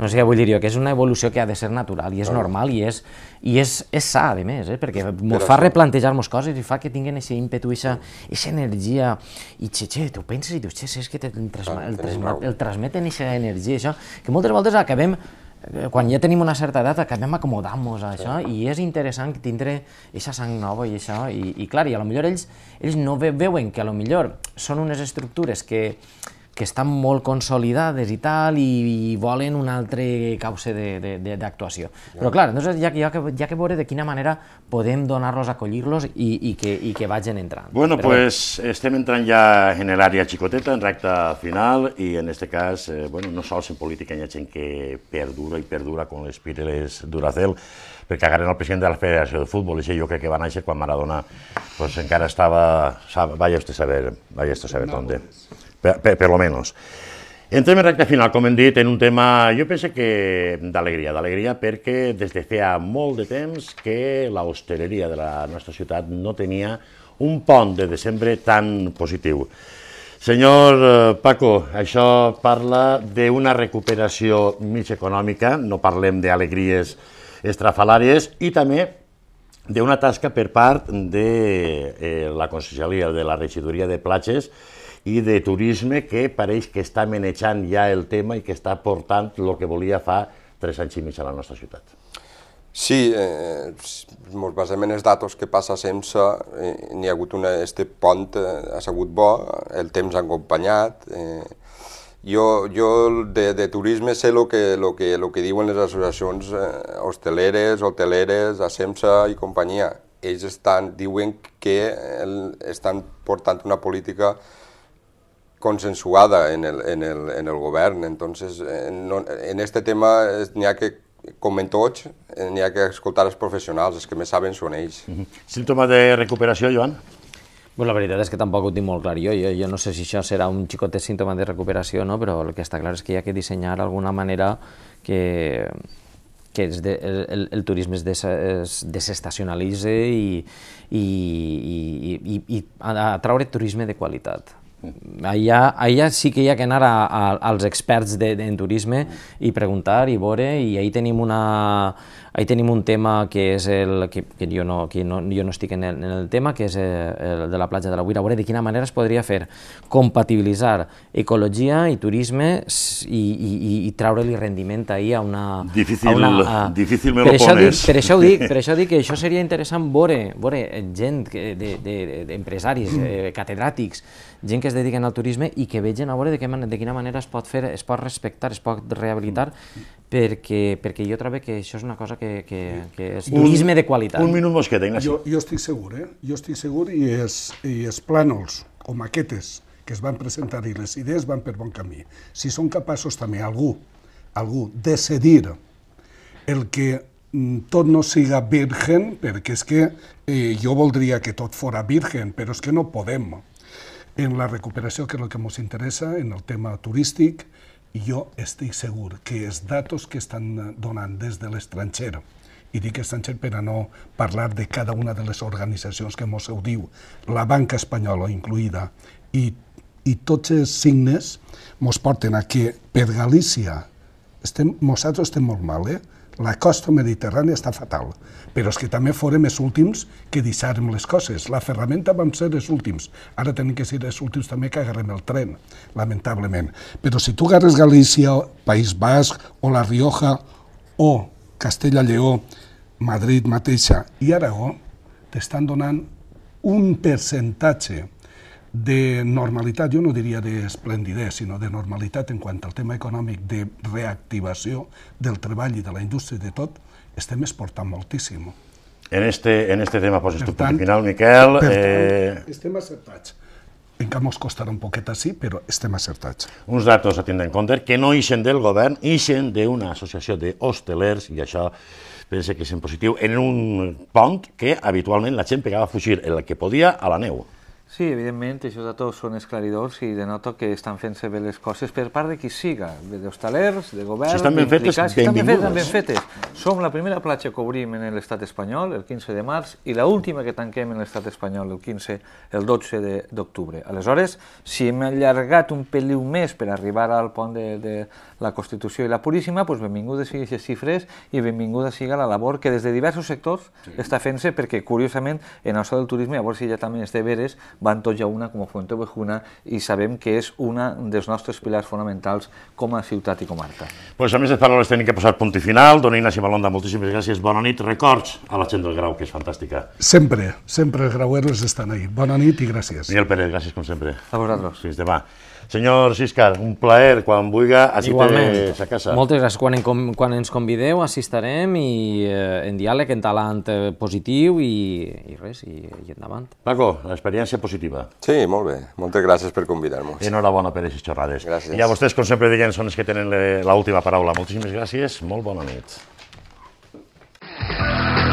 No sé què vull dir jo, que és una evolució que ha de ser natural, i és normal, i és, i és, és sa, a més, eh? perquè ens fa replantejar-nos coses i fa que tinguin aquest ímpetu, aquesta energia, i xe, xe, tu penses i dius, xe, és que te, el, transma, el, transma, el transmeten aquesta energia, això, que moltes voltes acabem quan ja tenim una certa edat acabem acomodant-nos a això sí. i és interessant tindre aquesta sang nova i això, i, i clar, i a lo millor ells, ells no veuen que a lo millor són unes estructures que, que estan molt consolidades i tal, i, i volen un altre cauce d'actuació. Però clar, doncs hi ha, que, que veure de quina manera podem donar-los, acollir-los i, i, que, i que vagin entrant. Bueno, Però... pues estem entrant ja en l'àrea xicoteta, en recta final, i en aquest cas, eh, bueno, no sols en política hi ha gent que perdura i perdura con les pireles d'Uracel, perquè agarren el president de la Federació de Futbol, i jo crec que va néixer quan Maradona pues, encara estava, vaya usted a saber, vaya usted a saber no, dónde. Pues per, per, lo menos. Entrem en recta final, com hem dit, en un tema, jo pense que d'alegria, d'alegria perquè des de feia molt de temps que l'hostaleria de la nostra ciutat no tenia un pont de desembre tan positiu. Senyor eh, Paco, això parla d'una recuperació mig econòmica, no parlem d'alegries estrafalàries, i també d'una tasca per part de eh, la Conselleria de la Regidoria de Platges, i de turisme que pareix que està menejant ja el tema i que està portant el que volia fa tres anys i mig a la nostra ciutat. Sí, eh, mos basem en els datos que passa sense, eh, n'hi ha hagut una, este pont eh, ha sigut bo, el temps ha acompanyat, eh, jo, jo de, de turisme sé el que, lo que, lo que diuen les associacions eh, hosteleres, hoteleres, a SEMSA i companyia. Ells estan, diuen que el, estan portant una política consensuada en el, en el, en el govern. Entonces, en, eh, en este tema eh, n'hi ha que com en tots, eh, n'hi ha que escoltar els professionals, els que més saben són ells. Mm -hmm. Símptomes de recuperació, Joan? Pues la veritat és que tampoc ho tinc molt clar jo. jo. Jo no sé si això serà un xicot de símptoma de recuperació, no? però el que està clar és que hi ha que dissenyar alguna manera que, que és de, el, el turisme es, des, es desestacionalitzi i, i, i, i, i atraure turisme de qualitat Allà, allà sí que hi ha que anar a, a, als experts de, de, en turisme i preguntar i veure, i ahir tenim, una, ahir tenim un tema que és el, que, que jo, no, que no, jo no estic en el, en el tema, que és el de la platja de la Guira, a veure de quina manera es podria fer compatibilitzar ecologia i turisme i, i, i, i traure-li rendiment ahir a una... Difícil, a una, a, difícil me lo pones. dic, per això ho dic, per això dic que això <laughs> seria interessant veure, veure gent, d'empresaris, de, de, de, eh, catedràtics, gent que es dediquen al turisme i que vegin a veure de, que, de quina manera es pot fer, es pot respectar, es pot rehabilitar, perquè, perquè jo trobo que això és una cosa que, que, que és un, turisme de qualitat. Un minut mosqueta, tenc, Jo, jo estic segur, eh? Jo estic segur i els, i és plànols o maquetes que es van presentar i les idees van per bon camí. Si són capaços també algú, algú de cedir el que mm, tot no siga virgen, perquè és que eh, jo voldria que tot fora virgen, però és que no podem en la recuperació, que és el que ens interessa, en el tema turístic, jo estic segur que els datos que estan eh, donant des de l'estranger, i dic estranger per a no parlar de cada una de les organitzacions que mos ho diu, la banca espanyola incluïda, i, i tots els signes mos porten a que per Galícia estem, nosaltres estem molt mal, eh? la costa mediterrània està fatal, però és que també fórem els últims que deixàrem les coses. La ferramenta vam ser els últims, ara tenim que ser els últims també que agarrem el tren, lamentablement. Però si tu agarres Galícia, País Basc, o La Rioja, o Castella-Lleó, Madrid mateixa i Aragó, t'estan donant un percentatge de normalitat, jo no diria de sinó de normalitat en quant al tema econòmic, de reactivació del treball i de la indústria i de tot, estem exportant moltíssim. En este, en este tema poses tu punt final, Miquel. Per eh... estem acertats. Encara mos costarà un poquet així, però estem acertats. Uns datos a tindre en compte que no ixen del govern, ixen d'una associació d'hostelers, i això pense que és en positiu, en un pont que habitualment la gent pegava a fugir el que podia a la neu. Sí, evidentment, això de tots són esclaridors i denoto que estan fent-se bé les coses per part de qui siga, d'hostalers, de govern... Si estan ben fetes, si estan ben fetes, ben fetes. Som la primera platja que obrim en l'estat espanyol el 15 de març i la última que tanquem en l'estat espanyol el 15, el 12 d'octubre. Aleshores, si hem allargat un pel·liu més per arribar al pont de, de la Constitució i la Puríssima, doncs benvingudes siguin aquestes xifres i benvinguda siga la labor que des de diversos sectors sí. està fent-se perquè, curiosament, en això del turisme, a veure si ja també és de veres, a una com a Fuente Ovejuna i sabem que és una dels nostres pilars fonamentals com a ciutat i comarca. Pues a més de paraules tenim que posar punt i final. Dona Ignasi Balonda, moltíssimes gràcies. Bona nit. Records a la gent del Grau, que és fantàstica. Sempre, sempre els graueros estan ahí. Bona nit i gràcies. Miguel Pérez, gràcies com sempre. A vosaltres. Fins demà. Senyor Siscar, un plaer, quan vulgui, així té a casa. Moltes gràcies. Quan, en, quan ens convideu, assistarem i eh, en diàleg, en talent eh, positiu i, i res, i, i endavant. Paco, l'experiència positiva. Sí, molt bé. Moltes gràcies per convidar-nos. Enhorabona per aquestes xerrades. Gràcies. I a vostès, com sempre deien, són els que tenen l'última paraula. Moltíssimes gràcies, molt bona nit. Thank you.